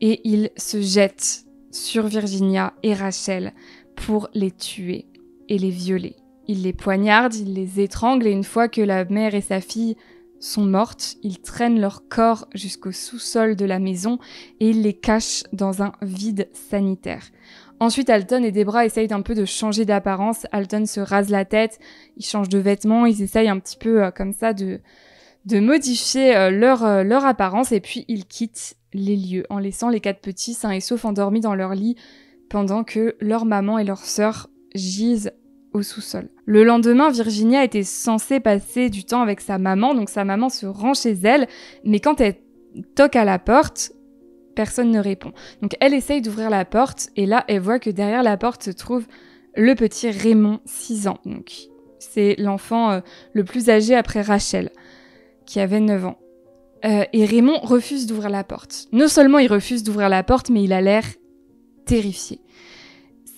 et ils se jettent sur Virginia et Rachel pour les tuer et les violer. Ils les poignardent, ils les étranglent et une fois que la mère et sa fille sont mortes, ils traînent leur corps jusqu'au sous-sol de la maison et ils les cachent dans un vide sanitaire. Ensuite, Alton et Debra essayent un peu de changer d'apparence. Alton se rase la tête, ils changent de vêtements, ils essayent un petit peu euh, comme ça de, de modifier euh, leur, euh, leur apparence et puis ils quittent les lieux en laissant les quatre petits sains et saufs endormis dans leur lit pendant que leur maman et leur sœur gisent au sous-sol. Le lendemain, Virginia était censée passer du temps avec sa maman, donc sa maman se rend chez elle, mais quand elle toque à la porte, Personne ne répond. Donc elle essaye d'ouvrir la porte et là elle voit que derrière la porte se trouve le petit Raymond, 6 ans. Donc c'est l'enfant euh, le plus âgé après Rachel, qui avait 9 ans. Euh, et Raymond refuse d'ouvrir la porte. Non seulement il refuse d'ouvrir la porte, mais il a l'air terrifié.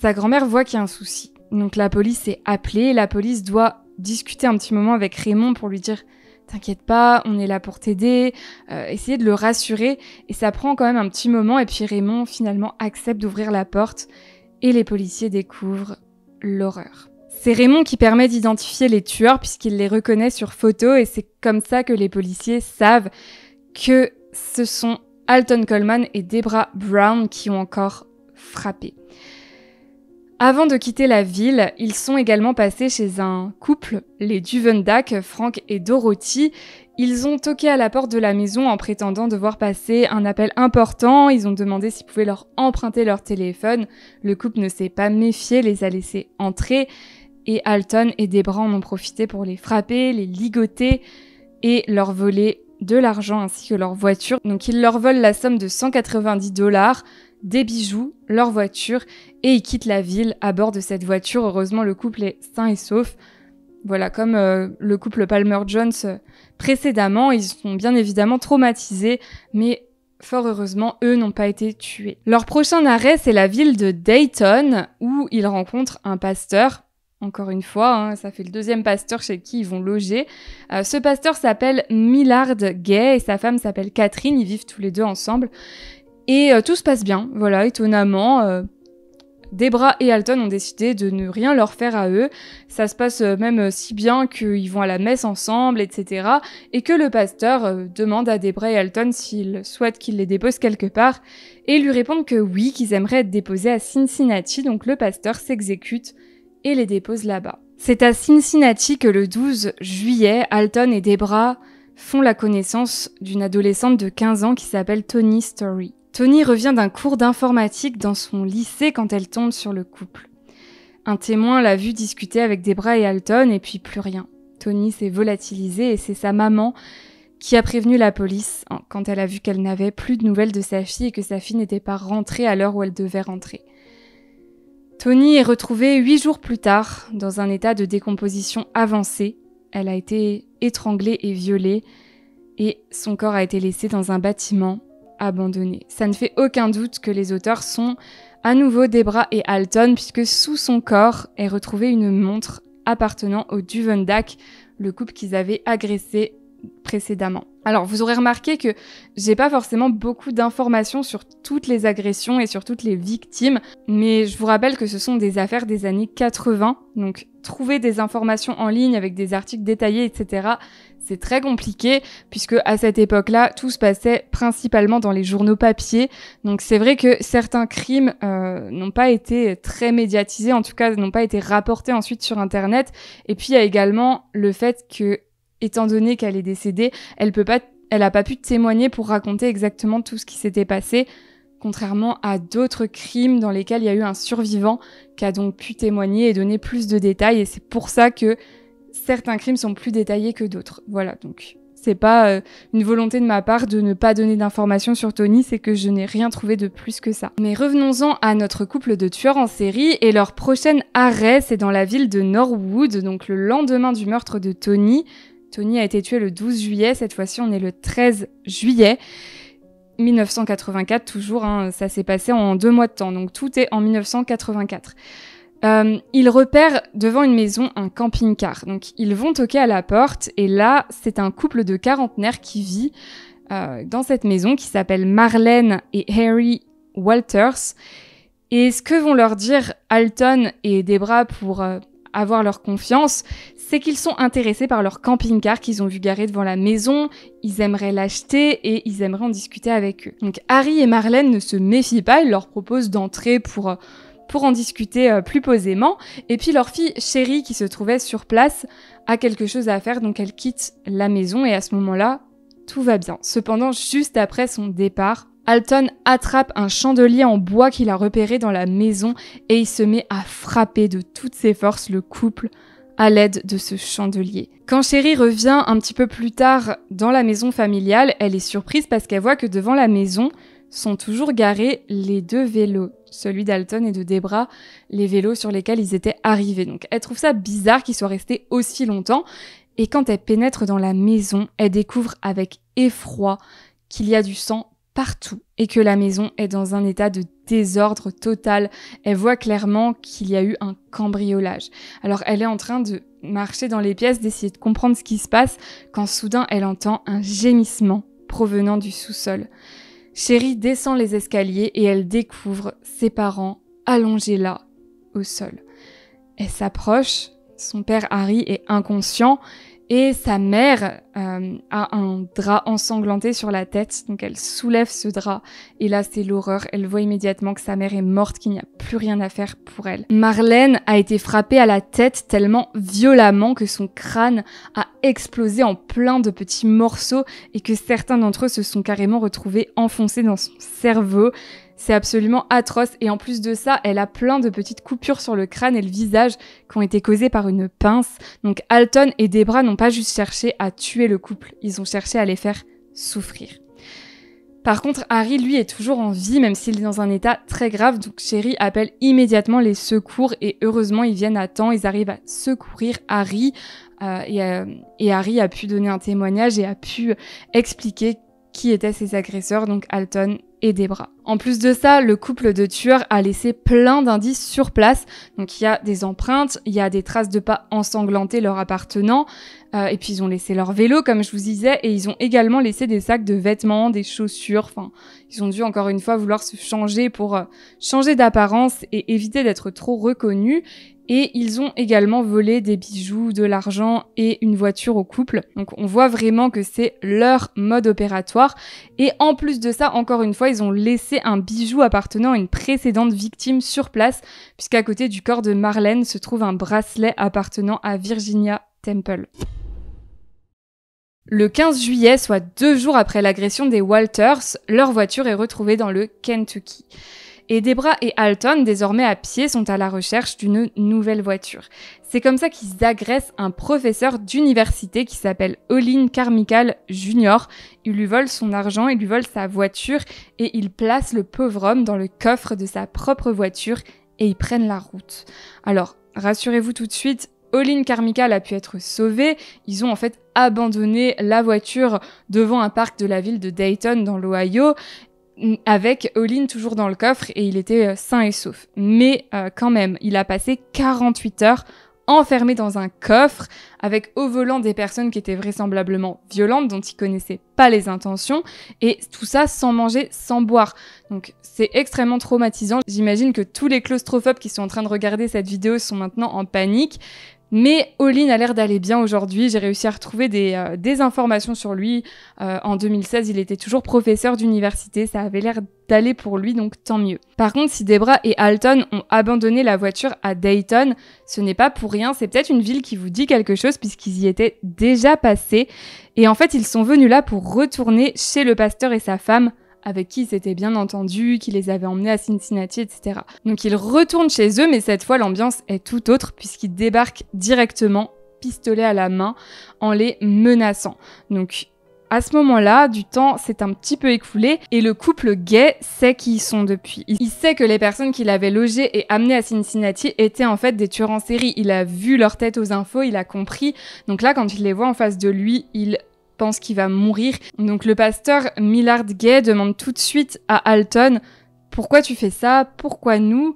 Sa grand-mère voit qu'il y a un souci. Donc la police est appelée, la police doit discuter un petit moment avec Raymond pour lui dire T'inquiète pas, on est là pour t'aider, euh, essayer de le rassurer, et ça prend quand même un petit moment, et puis Raymond finalement accepte d'ouvrir la porte, et les policiers découvrent l'horreur. C'est Raymond qui permet d'identifier les tueurs puisqu'il les reconnaît sur photo, et c'est comme ça que les policiers savent que ce sont Alton Coleman et Debra Brown qui ont encore frappé. Avant de quitter la ville, ils sont également passés chez un couple, les Duvendak, Frank et Dorothy. Ils ont toqué à la porte de la maison en prétendant devoir passer un appel important. Ils ont demandé s'ils pouvaient leur emprunter leur téléphone. Le couple ne s'est pas méfié, les a laissés entrer. Et Alton et Debra en ont profité pour les frapper, les ligoter et leur voler de l'argent ainsi que leur voiture. Donc ils leur volent la somme de 190 dollars, des bijoux, leur voiture, et ils quittent la ville à bord de cette voiture. Heureusement, le couple est sain et sauf. Voilà, comme euh, le couple Palmer-Jones euh, précédemment, ils sont bien évidemment traumatisés, mais fort heureusement, eux n'ont pas été tués. Leur prochain arrêt, c'est la ville de Dayton, où ils rencontrent un pasteur, encore une fois, hein, ça fait le deuxième pasteur chez qui ils vont loger. Euh, ce pasteur s'appelle Millard Gay et sa femme s'appelle Catherine, ils vivent tous les deux ensemble. Et euh, tout se passe bien, voilà, étonnamment. Euh, Debra et Alton ont décidé de ne rien leur faire à eux. Ça se passe même si bien qu'ils vont à la messe ensemble, etc. Et que le pasteur demande à Debra et Alton s'ils souhaitent qu'ils les déposent quelque part. Et lui répondent que oui, qu'ils aimeraient être déposés à Cincinnati. Donc le pasteur s'exécute et les dépose là-bas. C'est à Cincinnati que le 12 juillet, Alton et Debra font la connaissance d'une adolescente de 15 ans qui s'appelle Tony Story. Tony revient d'un cours d'informatique dans son lycée quand elle tombe sur le couple. Un témoin l'a vu discuter avec Debra et Alton et puis plus rien. Tony s'est volatilisé et c'est sa maman qui a prévenu la police quand elle a vu qu'elle n'avait plus de nouvelles de sa fille et que sa fille n'était pas rentrée à l'heure où elle devait rentrer. Tony est retrouvée huit jours plus tard dans un état de décomposition avancée. Elle a été étranglée et violée et son corps a été laissé dans un bâtiment abandonné. Ça ne fait aucun doute que les auteurs sont à nouveau Debra et Alton puisque sous son corps est retrouvée une montre appartenant au Duvendak, le couple qu'ils avaient agressé précédemment. Alors, vous aurez remarqué que j'ai pas forcément beaucoup d'informations sur toutes les agressions et sur toutes les victimes, mais je vous rappelle que ce sont des affaires des années 80, donc trouver des informations en ligne avec des articles détaillés, etc., c'est très compliqué, puisque à cette époque-là, tout se passait principalement dans les journaux papier. Donc c'est vrai que certains crimes euh, n'ont pas été très médiatisés, en tout cas n'ont pas été rapportés ensuite sur Internet. Et puis il y a également le fait que étant donné qu'elle est décédée, elle peut pas, elle a pas pu témoigner pour raconter exactement tout ce qui s'était passé, contrairement à d'autres crimes dans lesquels il y a eu un survivant qui a donc pu témoigner et donner plus de détails. Et c'est pour ça que certains crimes sont plus détaillés que d'autres. Voilà, donc c'est pas euh, une volonté de ma part de ne pas donner d'informations sur Tony, c'est que je n'ai rien trouvé de plus que ça. Mais revenons-en à notre couple de tueurs en série et leur prochain arrêt, c'est dans la ville de Norwood, donc le lendemain du meurtre de Tony. Tony a été tué le 12 juillet, cette fois-ci on est le 13 juillet. 1984 toujours, hein, ça s'est passé en deux mois de temps, donc tout est en 1984. ils repèrent devant une maison un camping-car, donc ils vont toquer à la porte et là c'est un couple de quarantenaires qui vit euh, dans cette maison qui s'appelle Marlène et Harry Walters. Et ce que vont leur dire Alton et Debra pour euh, avoir leur confiance, c'est qu'ils sont intéressés par leur camping-car qu'ils ont vu garer devant la maison, ils aimeraient l'acheter et ils aimeraient en discuter avec eux. Donc Harry et Marlène ne se méfient pas, ils leur proposent d'entrer pour pour en discuter euh, plus posément. Et puis leur fille chérie qui se trouvait sur place a quelque chose à faire, donc elle quitte la maison et à ce moment-là, tout va bien. Cependant, juste après son départ, Alton attrape un chandelier en bois qu'il a repéré dans la maison et il se met à frapper de toutes ses forces le couple à l'aide de ce chandelier. Quand Chérie revient un petit peu plus tard dans la maison familiale, elle est surprise parce qu'elle voit que devant la maison sont toujours garés les deux vélos, celui d'Alton et de Debra, les vélos sur lesquels ils étaient arrivés. Donc elle trouve ça bizarre qu'ils soient restés aussi longtemps. Et quand elle pénètre dans la maison, elle découvre avec effroi qu'il y a du sang partout et que la maison est dans un état de désordre total. Elle voit clairement qu'il y a eu un cambriolage. Alors elle est en train de marcher dans les pièces, d'essayer de comprendre ce qui se passe, quand soudain elle entend un gémissement provenant du sous-sol. Chérie descend les escaliers et elle découvre ses parents allongés là, au sol. Elle s'approche, son père Harry est inconscient et sa mère euh, a un drap ensanglanté sur la tête, donc elle soulève ce drap. Et là, c'est l'horreur. Elle voit immédiatement que sa mère est morte, qu'il n'y a plus rien à faire pour elle. Marlène a été frappée à la tête tellement violemment que son crâne a explosé en plein de petits morceaux et que certains d'entre eux se sont carrément retrouvés enfoncés dans son cerveau. C'est absolument atroce et en plus de ça, elle a plein de petites coupures sur le crâne et le visage qui ont été causées par une pince. Donc Alton et Debra n'ont pas juste cherché à tuer le couple, ils ont cherché à les faire souffrir. Par contre, Harry, lui, est toujours en vie, même s'il est dans un état très grave, donc Sherry appelle immédiatement les secours et heureusement, ils viennent à temps, ils arrivent à secourir Harry euh, et, euh, et Harry a pu donner un témoignage et a pu expliquer qui étaient ses agresseurs, donc Alton des bras. En plus de ça, le couple de tueurs a laissé plein d'indices sur place. Donc il y a des empreintes, il y a des traces de pas ensanglantés leur appartenant, euh, et puis ils ont laissé leur vélo, comme je vous disais, et ils ont également laissé des sacs de vêtements, des chaussures. ils ont dû encore une fois vouloir se changer pour euh, changer d'apparence et éviter d'être trop reconnus. Et ils ont également volé des bijoux, de l'argent et une voiture au couple. Donc on voit vraiment que c'est leur mode opératoire. Et en plus de ça, encore une fois, ils ont laissé un bijou appartenant à une précédente victime sur place, puisqu'à côté du corps de Marlène se trouve un bracelet appartenant à Virginia Temple. Le 15 juillet, soit deux jours après l'agression des Walters, leur voiture est retrouvée dans le Kentucky. Et Debra et Alton, désormais à pied, sont à la recherche d'une nouvelle voiture. C'est comme ça qu'ils agressent un professeur d'université qui s'appelle Olin Carmichael Jr. Ils lui volent son argent, ils lui volent sa voiture et ils placent le pauvre homme dans le coffre de sa propre voiture et ils prennent la route. Alors, rassurez-vous tout de suite, Olin Carmichael a pu être sauvé. Ils ont en fait abandonné la voiture devant un parc de la ville de Dayton dans l'Ohio mm, avec Olin toujours dans le coffre et il était euh, sain et sauf. Mais euh, quand même, il a passé 48 heures enfermé dans un coffre avec au volant des personnes qui étaient vraisemblablement violentes dont il connaissait pas les intentions et tout ça sans manger, sans boire. Donc c'est extrêmement traumatisant. J'imagine que tous les claustrophobes qui sont en train de regarder cette vidéo sont maintenant en panique mais Olin a l'air d'aller bien aujourd'hui. J'ai réussi à retrouver des, euh, informations sur lui. Euh, en 2016, il était toujours professeur d'université. Ça avait l'air d'aller pour lui, donc tant mieux. Par contre, si Debra et Alton ont abandonné la voiture à Dayton, ce n'est pas pour rien. C'est peut-être une ville qui vous dit quelque chose puisqu'ils y étaient déjà passés. Et en fait, ils sont venus là pour retourner chez le pasteur et sa femme avec qui c'était bien entendu, qui les avait emmenés à Cincinnati, etc. Donc ils retournent chez eux, mais cette fois l'ambiance est tout autre puisqu'ils débarquent directement, pistolet à la main, en les menaçant. Donc à ce moment-là, du temps s'est un petit peu écoulé et le couple gay sait qui ils sont depuis. Il sait que les personnes qu'il avait logées et amenées à Cincinnati étaient en fait des tueurs en série. Il a vu leur tête aux infos, il a compris. Donc là, quand il les voit en face de lui, il pense qu'il va mourir. Donc le pasteur Millard Gay demande tout de suite à Alton Pourquoi tu fais ça Pourquoi nous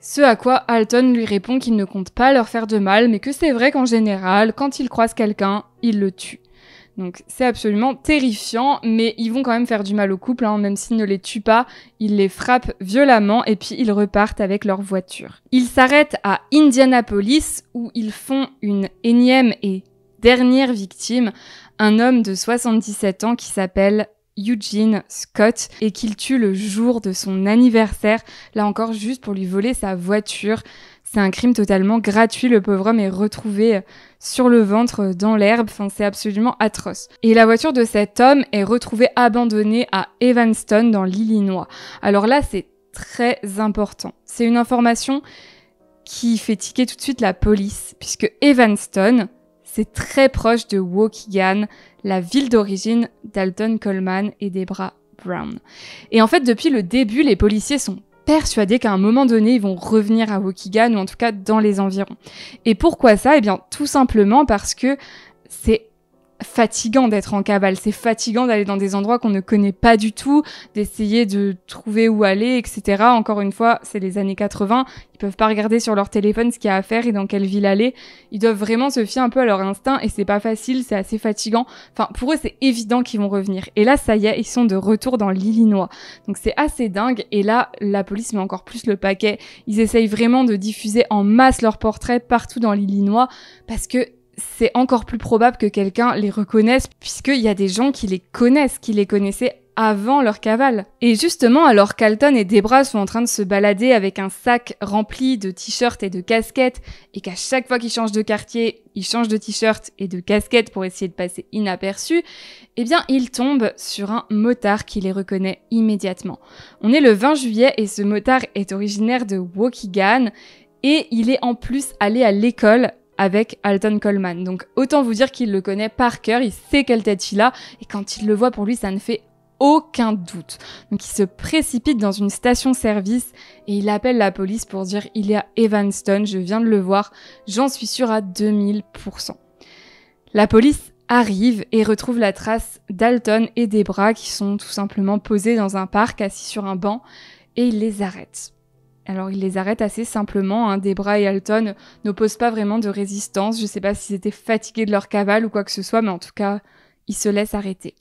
ce à quoi Alton lui répond qu'il ne compte pas leur faire de mal, mais que c'est vrai qu'en général, quand ils croisent quelqu'un, ils le tuent. Donc c'est absolument terrifiant, mais ils vont quand même faire du mal au couple, hein. même s'ils ne les tuent pas, ils les frappent violemment et puis ils repartent avec leur voiture. Ils s'arrêtent à Indianapolis où ils font une énième et dernière victime, un homme de 77 ans qui s'appelle Eugene Scott et qu'il tue le jour de son anniversaire, là encore juste pour lui voler sa voiture. C'est un crime totalement gratuit, le pauvre homme est retrouvé euh, sur le ventre euh, dans l'herbe, enfin, c'est absolument atroce. Et la voiture de cet homme est retrouvée abandonnée à Evanston dans l'Illinois. Alors là, c'est très important. C'est une information qui fait tiquer tout de suite la police, puisque Evanston, c'est très proche de Waukegan, la ville d'origine d'Alton Coleman et Debra Brown. Et en fait, depuis le début, les policiers sont persuadés qu'à un moment donné, ils vont revenir à Waukegan ou en tout cas dans les environs. Et pourquoi ça Eh bien, tout simplement parce que c'est fatigant d'être en cabale. c'est fatigant d'aller dans des endroits qu'on ne connaît pas du tout, d'essayer de trouver où aller, etc. Encore une fois, c'est les années 80, ils peuvent pas regarder sur leur téléphone ce qu'il y a à faire et dans quelle ville aller. Ils doivent vraiment se fier un peu à leur instinct et c'est pas facile, c'est assez fatigant. Enfin, pour eux, c'est évident qu'ils vont revenir. Et là, ça y est, ils sont de retour dans l'Illinois. Donc c'est assez dingue. Et là, la police met encore plus le paquet. Ils essayent vraiment de diffuser en masse leurs portraits partout dans l'Illinois parce que c'est encore plus probable que quelqu'un les reconnaisse, puisqu'il y a des gens qui les connaissent, qui les connaissaient avant leur cavale. Et justement, alors qu'Alton et Debra sont en train de se balader avec un sac rempli de t-shirts et de casquettes, et qu'à chaque fois qu'ils changent de quartier, ils changent de t-shirt et de casquette pour essayer de passer inaperçu, eh bien, ils tombent sur un motard qui les reconnaît immédiatement. On est le 20 juillet et ce motard est originaire de Wokigan, et il est en plus allé à l'école avec Alton Coleman. Donc autant vous dire qu'il le connaît par cœur, il sait quelle tête il a, et quand il le voit pour lui, ça ne fait aucun doute. Donc il se précipite dans une station-service et il appelle la police pour dire il y a Evanston, je viens de le voir, j'en suis sûr à 2000%. La police arrive et retrouve la trace d'Alton et des bras qui sont tout simplement posés dans un parc assis sur un banc et il les arrête. Alors il les arrête assez simplement, hein. Debra et Alton n'opposent pas vraiment de résistance, je sais pas s'ils étaient fatigués de leur cavale ou quoi que ce soit, mais en tout cas, ils se laissent arrêter.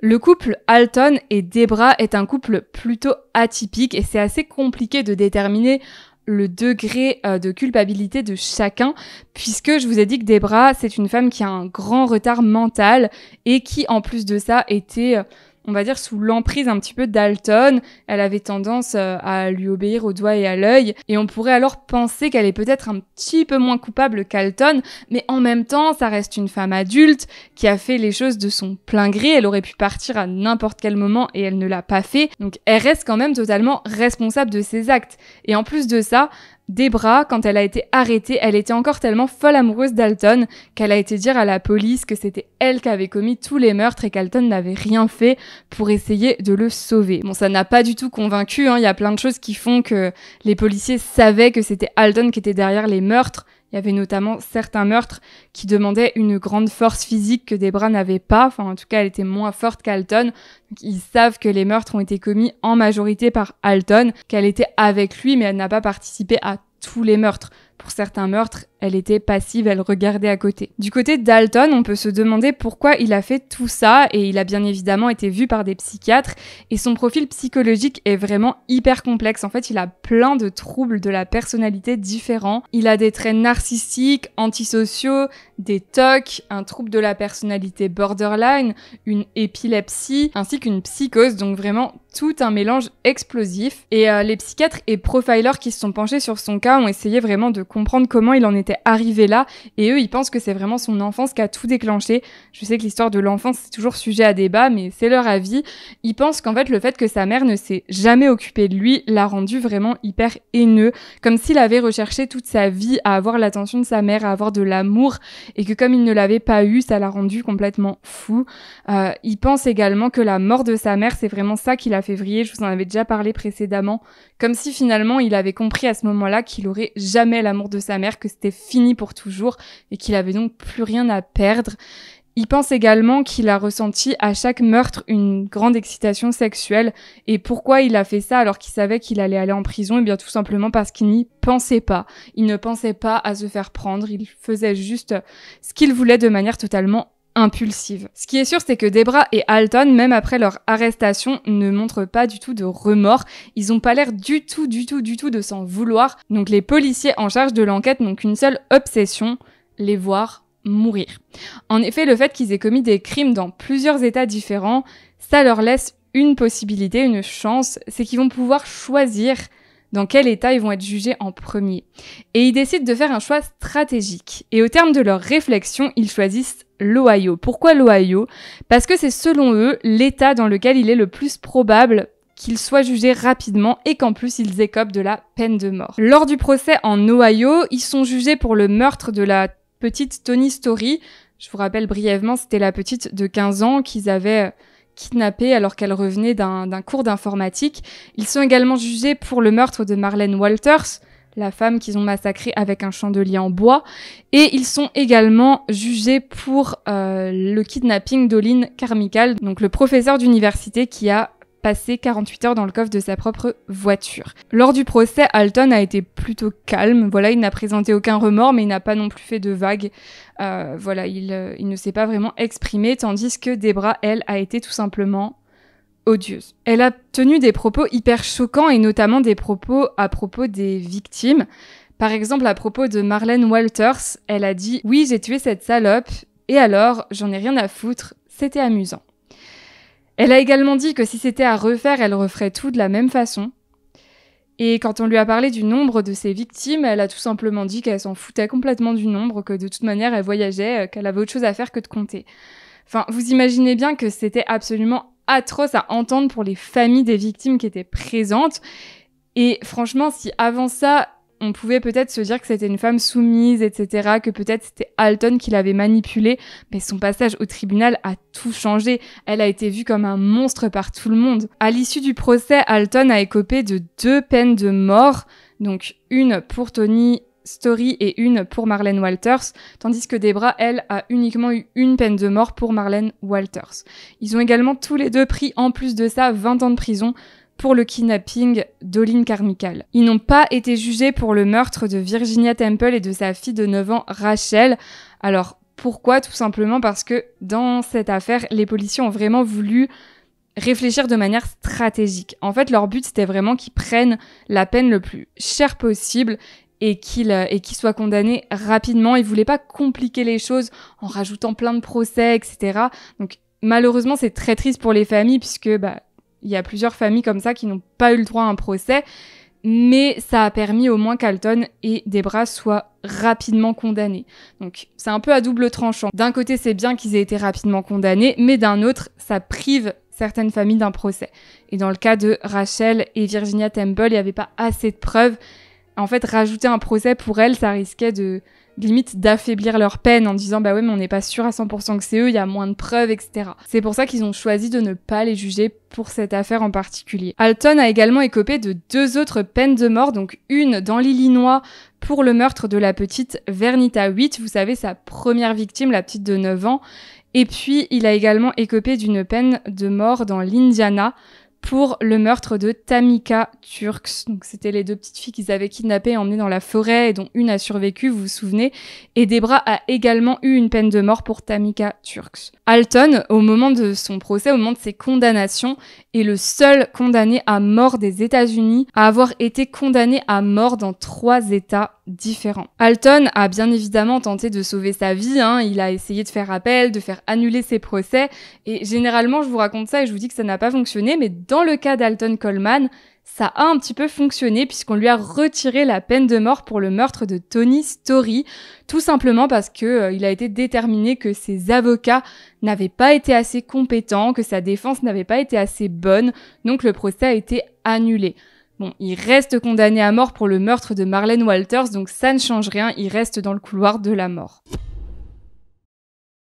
Le couple Alton et Debra est un couple plutôt atypique et c'est assez compliqué de déterminer le degré euh, de culpabilité de chacun, puisque je vous ai dit que Debra, c'est une femme qui a un grand retard mental et qui, en plus de ça, était euh, on va dire, sous l'emprise un petit peu d'Alton. Elle avait tendance euh, à lui obéir au doigt et à l'œil. Et on pourrait alors penser qu'elle est peut-être un petit peu moins coupable qu'Alton, mais en même temps, ça reste une femme adulte qui a fait les choses de son plein gré. Elle aurait pu partir à n'importe quel moment et elle ne l'a pas fait. Donc elle reste quand même totalement responsable de ses actes. Et en plus de ça, bras. quand elle a été arrêtée, elle était encore tellement folle amoureuse d'Alton qu'elle a été dire à la police que c'était elle qui avait commis tous les meurtres et qu'Alton n'avait rien fait pour essayer de le sauver. Bon, ça n'a pas du tout convaincu, hein. il y a plein de choses qui font que les policiers savaient que c'était Alton qui était derrière les meurtres, il y avait notamment certains meurtres qui demandaient une grande force physique que Debra n'avait pas, enfin en tout cas elle était moins forte qu'Alton. Ils savent que les meurtres ont été commis en majorité par Alton, qu'elle était avec lui mais elle n'a pas participé à tous les meurtres. Pour certains meurtres, elle était passive, elle regardait à côté. Du côté d'Alton, on peut se demander pourquoi il a fait tout ça et il a bien évidemment été vu par des psychiatres et son profil psychologique est vraiment hyper complexe. En fait, il a plein de troubles de la personnalité différents. Il a des traits narcissiques, antisociaux, des tocs, un trouble de la personnalité borderline, une épilepsie ainsi qu'une psychose, donc vraiment tout un mélange explosif. Et euh, les psychiatres et profilers qui se sont penchés sur son cas ont essayé vraiment de comprendre comment il en était arrivé là et eux ils pensent que c'est vraiment son enfance qui a tout déclenché. Je sais que l'histoire de l'enfance c'est toujours sujet à débat mais c'est leur avis. Ils pensent qu'en fait le fait que sa mère ne s'est jamais occupée de lui l'a rendu vraiment hyper haineux, comme s'il avait recherché toute sa vie à avoir l'attention de sa mère, à avoir de l'amour et que comme il ne l'avait pas eu ça l'a rendu complètement fou. Euh, ils pensent également que la mort de sa mère c'est vraiment ça qui l'a fait vriller, je vous en avais déjà parlé précédemment, comme si finalement il avait compris à ce moment-là qu'il aurait jamais l'amour de sa mère, que c'était fini pour toujours et qu'il avait donc plus rien à perdre. Il pense également qu'il a ressenti à chaque meurtre une grande excitation sexuelle. Et pourquoi il a fait ça alors qu'il savait qu'il allait aller en prison Et eh bien tout simplement parce qu'il n'y pensait pas. Il ne pensait pas à se faire prendre, il faisait juste ce qu'il voulait de manière totalement impulsive. Ce qui est sûr, c'est que Debra et Alton, même après leur arrestation, ne montrent pas du tout de remords. Ils ont pas l'air du tout, du tout, du tout de s'en vouloir. Donc les policiers en charge de l'enquête n'ont qu'une seule obsession, les voir mourir. En effet, le fait qu'ils aient commis des crimes dans plusieurs états différents, ça leur laisse une possibilité, une chance, c'est qu'ils vont pouvoir choisir dans quel état ils vont être jugés en premier. Et ils décident de faire un choix stratégique. Et au terme de leur réflexion, ils choisissent l'Ohio. Pourquoi l'Ohio Parce que c'est selon eux l'état dans lequel il est le plus probable qu'ils soient jugés rapidement et qu'en plus ils écopent de la peine de mort. Lors du procès en Ohio, ils sont jugés pour le meurtre de la petite Tony Story. Je vous rappelle brièvement, c'était la petite de 15 ans qu'ils avaient euh, kidnappée alors qu'elle revenait d'un cours d'informatique. Ils sont également jugés pour le meurtre de Marlène Walters, la femme qu'ils ont massacrée avec un chandelier en bois. Et ils sont également jugés pour euh, le kidnapping d'Olin Carmichael, donc le professeur d'université qui a Passé 48 heures dans le coffre de sa propre voiture. Lors du procès, Alton a été plutôt calme. Voilà, il n'a présenté aucun remords, mais il n'a pas non plus fait de vagues. Euh, voilà, il, euh, il ne s'est pas vraiment exprimé, tandis que Debra, elle, a été tout simplement odieuse. Elle a tenu des propos hyper choquants et notamment des propos à propos des victimes. Par exemple, à propos de Marlène Walters, elle a dit Oui, j'ai tué cette salope, et alors, j'en ai rien à foutre, c'était amusant. Elle a également dit que si c'était à refaire, elle referait tout de la même façon. Et quand on lui a parlé du nombre de ses victimes, elle a tout simplement dit qu'elle s'en foutait complètement du nombre, que de toute manière elle voyageait, euh, qu'elle avait autre chose à faire que de compter. Enfin, vous imaginez bien que c'était absolument atroce à entendre pour les familles des victimes qui étaient présentes. Et franchement, si avant ça, on pouvait peut-être se dire que c'était une femme soumise, etc., que peut-être c'était Alton qui l'avait manipulée, mais son passage au tribunal a tout changé. Elle a été vue comme un monstre par tout le monde. À l'issue du procès, Alton a écopé de deux peines de mort, donc une pour Tony Story et une pour Marlène Walters, tandis que Debra, elle, a uniquement eu une peine de mort pour Marlène Walters. Ils ont également tous les deux pris, en plus de ça, 20 ans de prison pour le kidnapping d'Olin Carmichael. Ils n'ont pas été jugés pour le meurtre de Virginia Temple et de sa fille de 9 ans Rachel. Alors pourquoi Tout simplement parce que dans cette affaire, les policiers ont vraiment voulu réfléchir de manière stratégique. En fait, leur but, c'était vraiment qu'ils prennent la peine le plus cher possible et qu'ils euh, et condamnés soit rapidement. Ils voulaient pas compliquer les choses en rajoutant plein de procès, etc. Donc malheureusement, c'est très triste pour les familles puisque bah, il y a plusieurs familles comme ça qui n'ont pas eu le droit à un procès, mais ça a permis au moins qu'Alton et Debra soient rapidement condamnés. Donc c'est un peu à double tranchant. D'un côté, c'est bien qu'ils aient été rapidement condamnés, mais d'un autre, ça prive certaines familles d'un procès. Et dans le cas de Rachel et Virginia Temple, il n'y avait pas assez de preuves. En fait, rajouter un procès pour elles, ça risquait de, limite d'affaiblir leur peine en disant bah ouais mais on n'est pas sûr à 100% que c'est eux, il y a moins de preuves, etc. C'est pour ça qu'ils ont choisi de ne pas les juger pour cette affaire en particulier. Alton a également écopé de deux autres peines de mort, donc une dans l'Illinois pour le meurtre de la petite Vernita 8, vous savez sa première victime, la petite de 9 ans, et puis il a également écopé d'une peine de mort dans l'Indiana pour le meurtre de Tamika Turks. Donc c'était les deux petites filles qu'ils avaient kidnappées et emmenées dans la forêt et dont une a survécu, vous vous souvenez. Et Debra a également eu une peine de mort pour Tamika Turks. Alton, au moment de son procès, au moment de ses condamnations, est le seul condamné à mort des États-Unis à avoir été condamné à mort dans trois États différents. Alton a bien évidemment tenté de sauver sa vie, hein. il a essayé de faire appel, de faire annuler ses procès, et généralement je vous raconte ça et je vous dis que ça n'a pas fonctionné, mais dans le cas d'Alton Coleman, ça a un petit peu fonctionné puisqu'on lui a retiré la peine de mort pour le meurtre de Tony Story, tout simplement parce que euh, il a été déterminé que ses avocats n'avaient pas été assez compétents, que sa défense n'avait pas été assez bonne, donc le procès a été annulé. Bon, il reste condamné à mort pour le meurtre de Marlène Walters, donc ça ne change rien, il reste dans le couloir de la mort.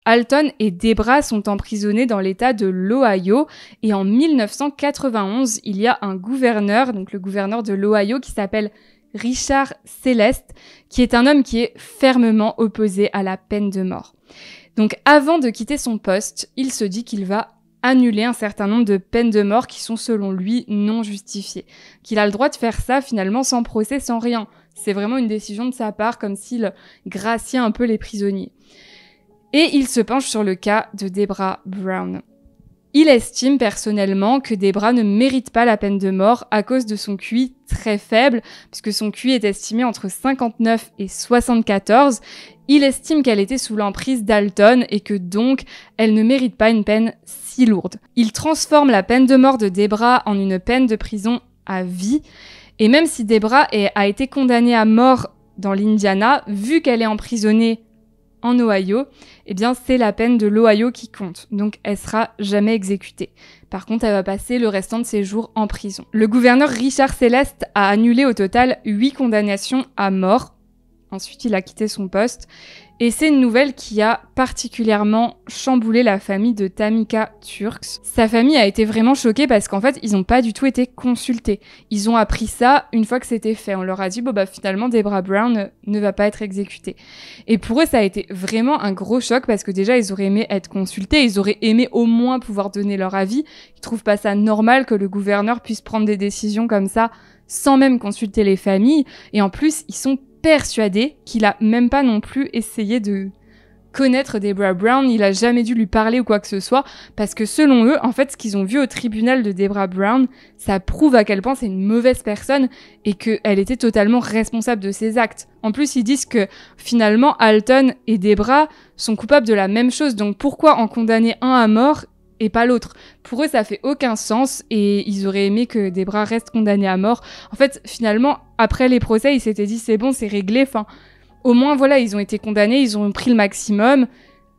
Alton et Debra sont emprisonnés dans l'État de l'Ohio et en 1991, il y a un gouverneur, donc le gouverneur de l'Ohio qui s'appelle Richard Celeste, qui est un homme qui est fermement opposé à la peine de mort. Donc avant de quitter son poste, il se dit qu'il va annuler un certain nombre de peines de mort qui sont selon lui non justifiées. Qu'il a le droit de faire ça finalement sans procès, sans rien. C'est vraiment une décision de sa part, comme s'il graciait un peu les prisonniers. Et il se penche sur le cas de Debra Brown. Il estime personnellement que Debra ne mérite pas la peine de mort à cause de son QI très faible, puisque son QI est estimé entre 59 et 74. Il estime qu'elle était sous l'emprise d'Alton et que donc elle ne mérite pas une peine lourde. Il transforme la peine de mort de Debra en une peine de prison à vie. Et même si Debra a été condamnée à mort dans l'Indiana, vu qu'elle est emprisonnée en Ohio, eh bien c'est la peine de l'Ohio qui compte, donc elle sera jamais exécutée. Par contre, elle va passer le restant de ses jours en prison. Le gouverneur Richard Céleste a annulé au total 8 condamnations à mort. Ensuite, il a quitté son poste et c'est une nouvelle qui a particulièrement chamboulé la famille de Tamika Turks. Sa famille a été vraiment choquée parce qu'en fait, ils n'ont pas du tout été consultés. Ils ont appris ça une fois que c'était fait. On leur a dit, bon bah finalement, Debra Brown ne va pas être exécutée. Et pour eux, ça a été vraiment un gros choc parce que déjà, ils auraient aimé être consultés, ils auraient aimé au moins pouvoir donner leur avis. Ils trouvent pas ça normal que le gouverneur puisse prendre des décisions comme ça sans même consulter les familles. Et en plus, ils sont persuadé qu'il a même pas non plus essayé de connaître Debra Brown, il a jamais dû lui parler ou quoi que ce soit, parce que selon eux, en fait, ce qu'ils ont vu au tribunal de Debra Brown, ça prouve à quel point c'est une mauvaise personne et qu'elle était totalement responsable de ses actes. En plus, ils disent que finalement, Alton et Debra sont coupables de la même chose, donc pourquoi en condamner un à mort et pas l'autre. Pour eux, ça fait aucun sens et ils auraient aimé que bras reste condamnés à mort. En fait, finalement, après les procès, ils s'étaient dit c'est bon, c'est réglé. Enfin, au moins, voilà, ils ont été condamnés, ils ont pris le maximum.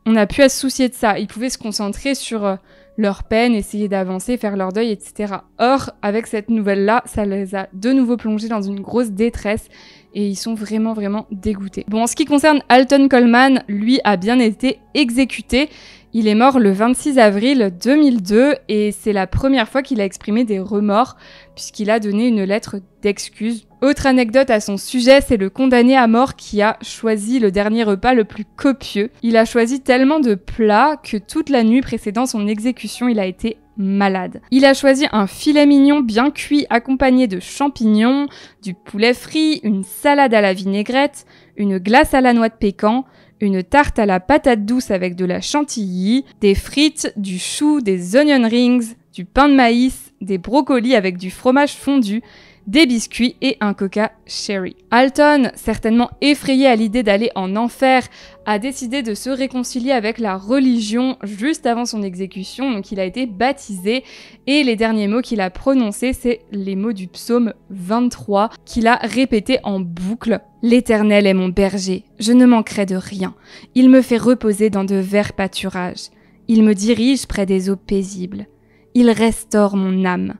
On n'a plus à se soucier de ça. Ils pouvaient se concentrer sur euh, leur peine, essayer d'avancer, faire leur deuil, etc. Or, avec cette nouvelle-là, ça les a de nouveau plongés dans une grosse détresse et ils sont vraiment, vraiment dégoûtés. Bon, en ce qui concerne Alton Coleman, lui a bien été exécuté il est mort le 26 avril 2002 et c'est la première fois qu'il a exprimé des remords puisqu'il a donné une lettre d'excuse. Autre anecdote à son sujet, c'est le condamné à mort qui a choisi le dernier repas le plus copieux. Il a choisi tellement de plats que toute la nuit précédant son exécution, il a été malade. Il a choisi un filet mignon bien cuit accompagné de champignons, du poulet frit, une salade à la vinaigrette, une glace à la noix de pécan, une tarte à la patate douce avec de la chantilly, des frites, du chou, des onion rings, du pain de maïs, des brocolis avec du fromage fondu, des biscuits et un coca sherry. Alton, certainement effrayé à l'idée d'aller en enfer, a décidé de se réconcilier avec la religion juste avant son exécution, donc il a été baptisé et les derniers mots qu'il a prononcés, c'est les mots du psaume 23 qu'il a répété en boucle. L'Éternel est mon berger, je ne manquerai de rien. Il me fait reposer dans de verts pâturages. Il me dirige près des eaux paisibles. Il restaure mon âme.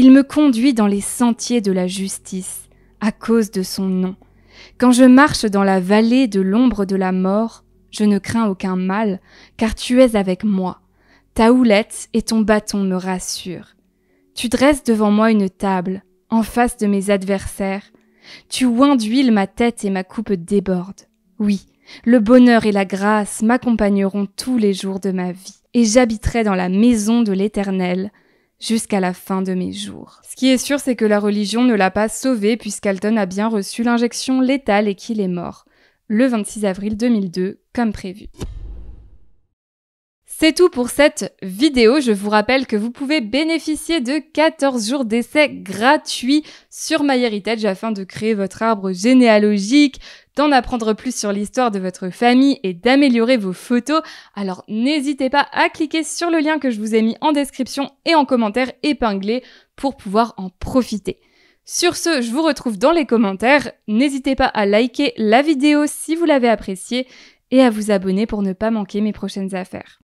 Il me conduit dans les sentiers de la justice, à cause de son nom. Quand je marche dans la vallée de l'ombre de la mort, je ne crains aucun mal, car tu es avec moi. Ta houlette et ton bâton me rassurent. Tu dresses devant moi une table, en face de mes adversaires. Tu oins d'huile ma tête et ma coupe déborde. Oui, le bonheur et la grâce m'accompagneront tous les jours de ma vie, et j'habiterai dans la maison de l'Éternel jusqu'à la fin de mes jours. Ce qui est sûr, c'est que la religion ne l'a pas sauvé puisqu'Alton a bien reçu l'injection létale et qu'il est mort le 26 avril 2002 comme prévu. C'est tout pour cette vidéo. Je vous rappelle que vous pouvez bénéficier de 14 jours d'essai gratuits sur MyHeritage afin de créer votre arbre généalogique, d'en apprendre plus sur l'histoire de votre famille et d'améliorer vos photos, alors n'hésitez pas à cliquer sur le lien que je vous ai mis en description et en commentaire épinglé pour pouvoir en profiter. Sur ce, je vous retrouve dans les commentaires. N'hésitez pas à liker la vidéo si vous l'avez appréciée et à vous abonner pour ne pas manquer mes prochaines affaires.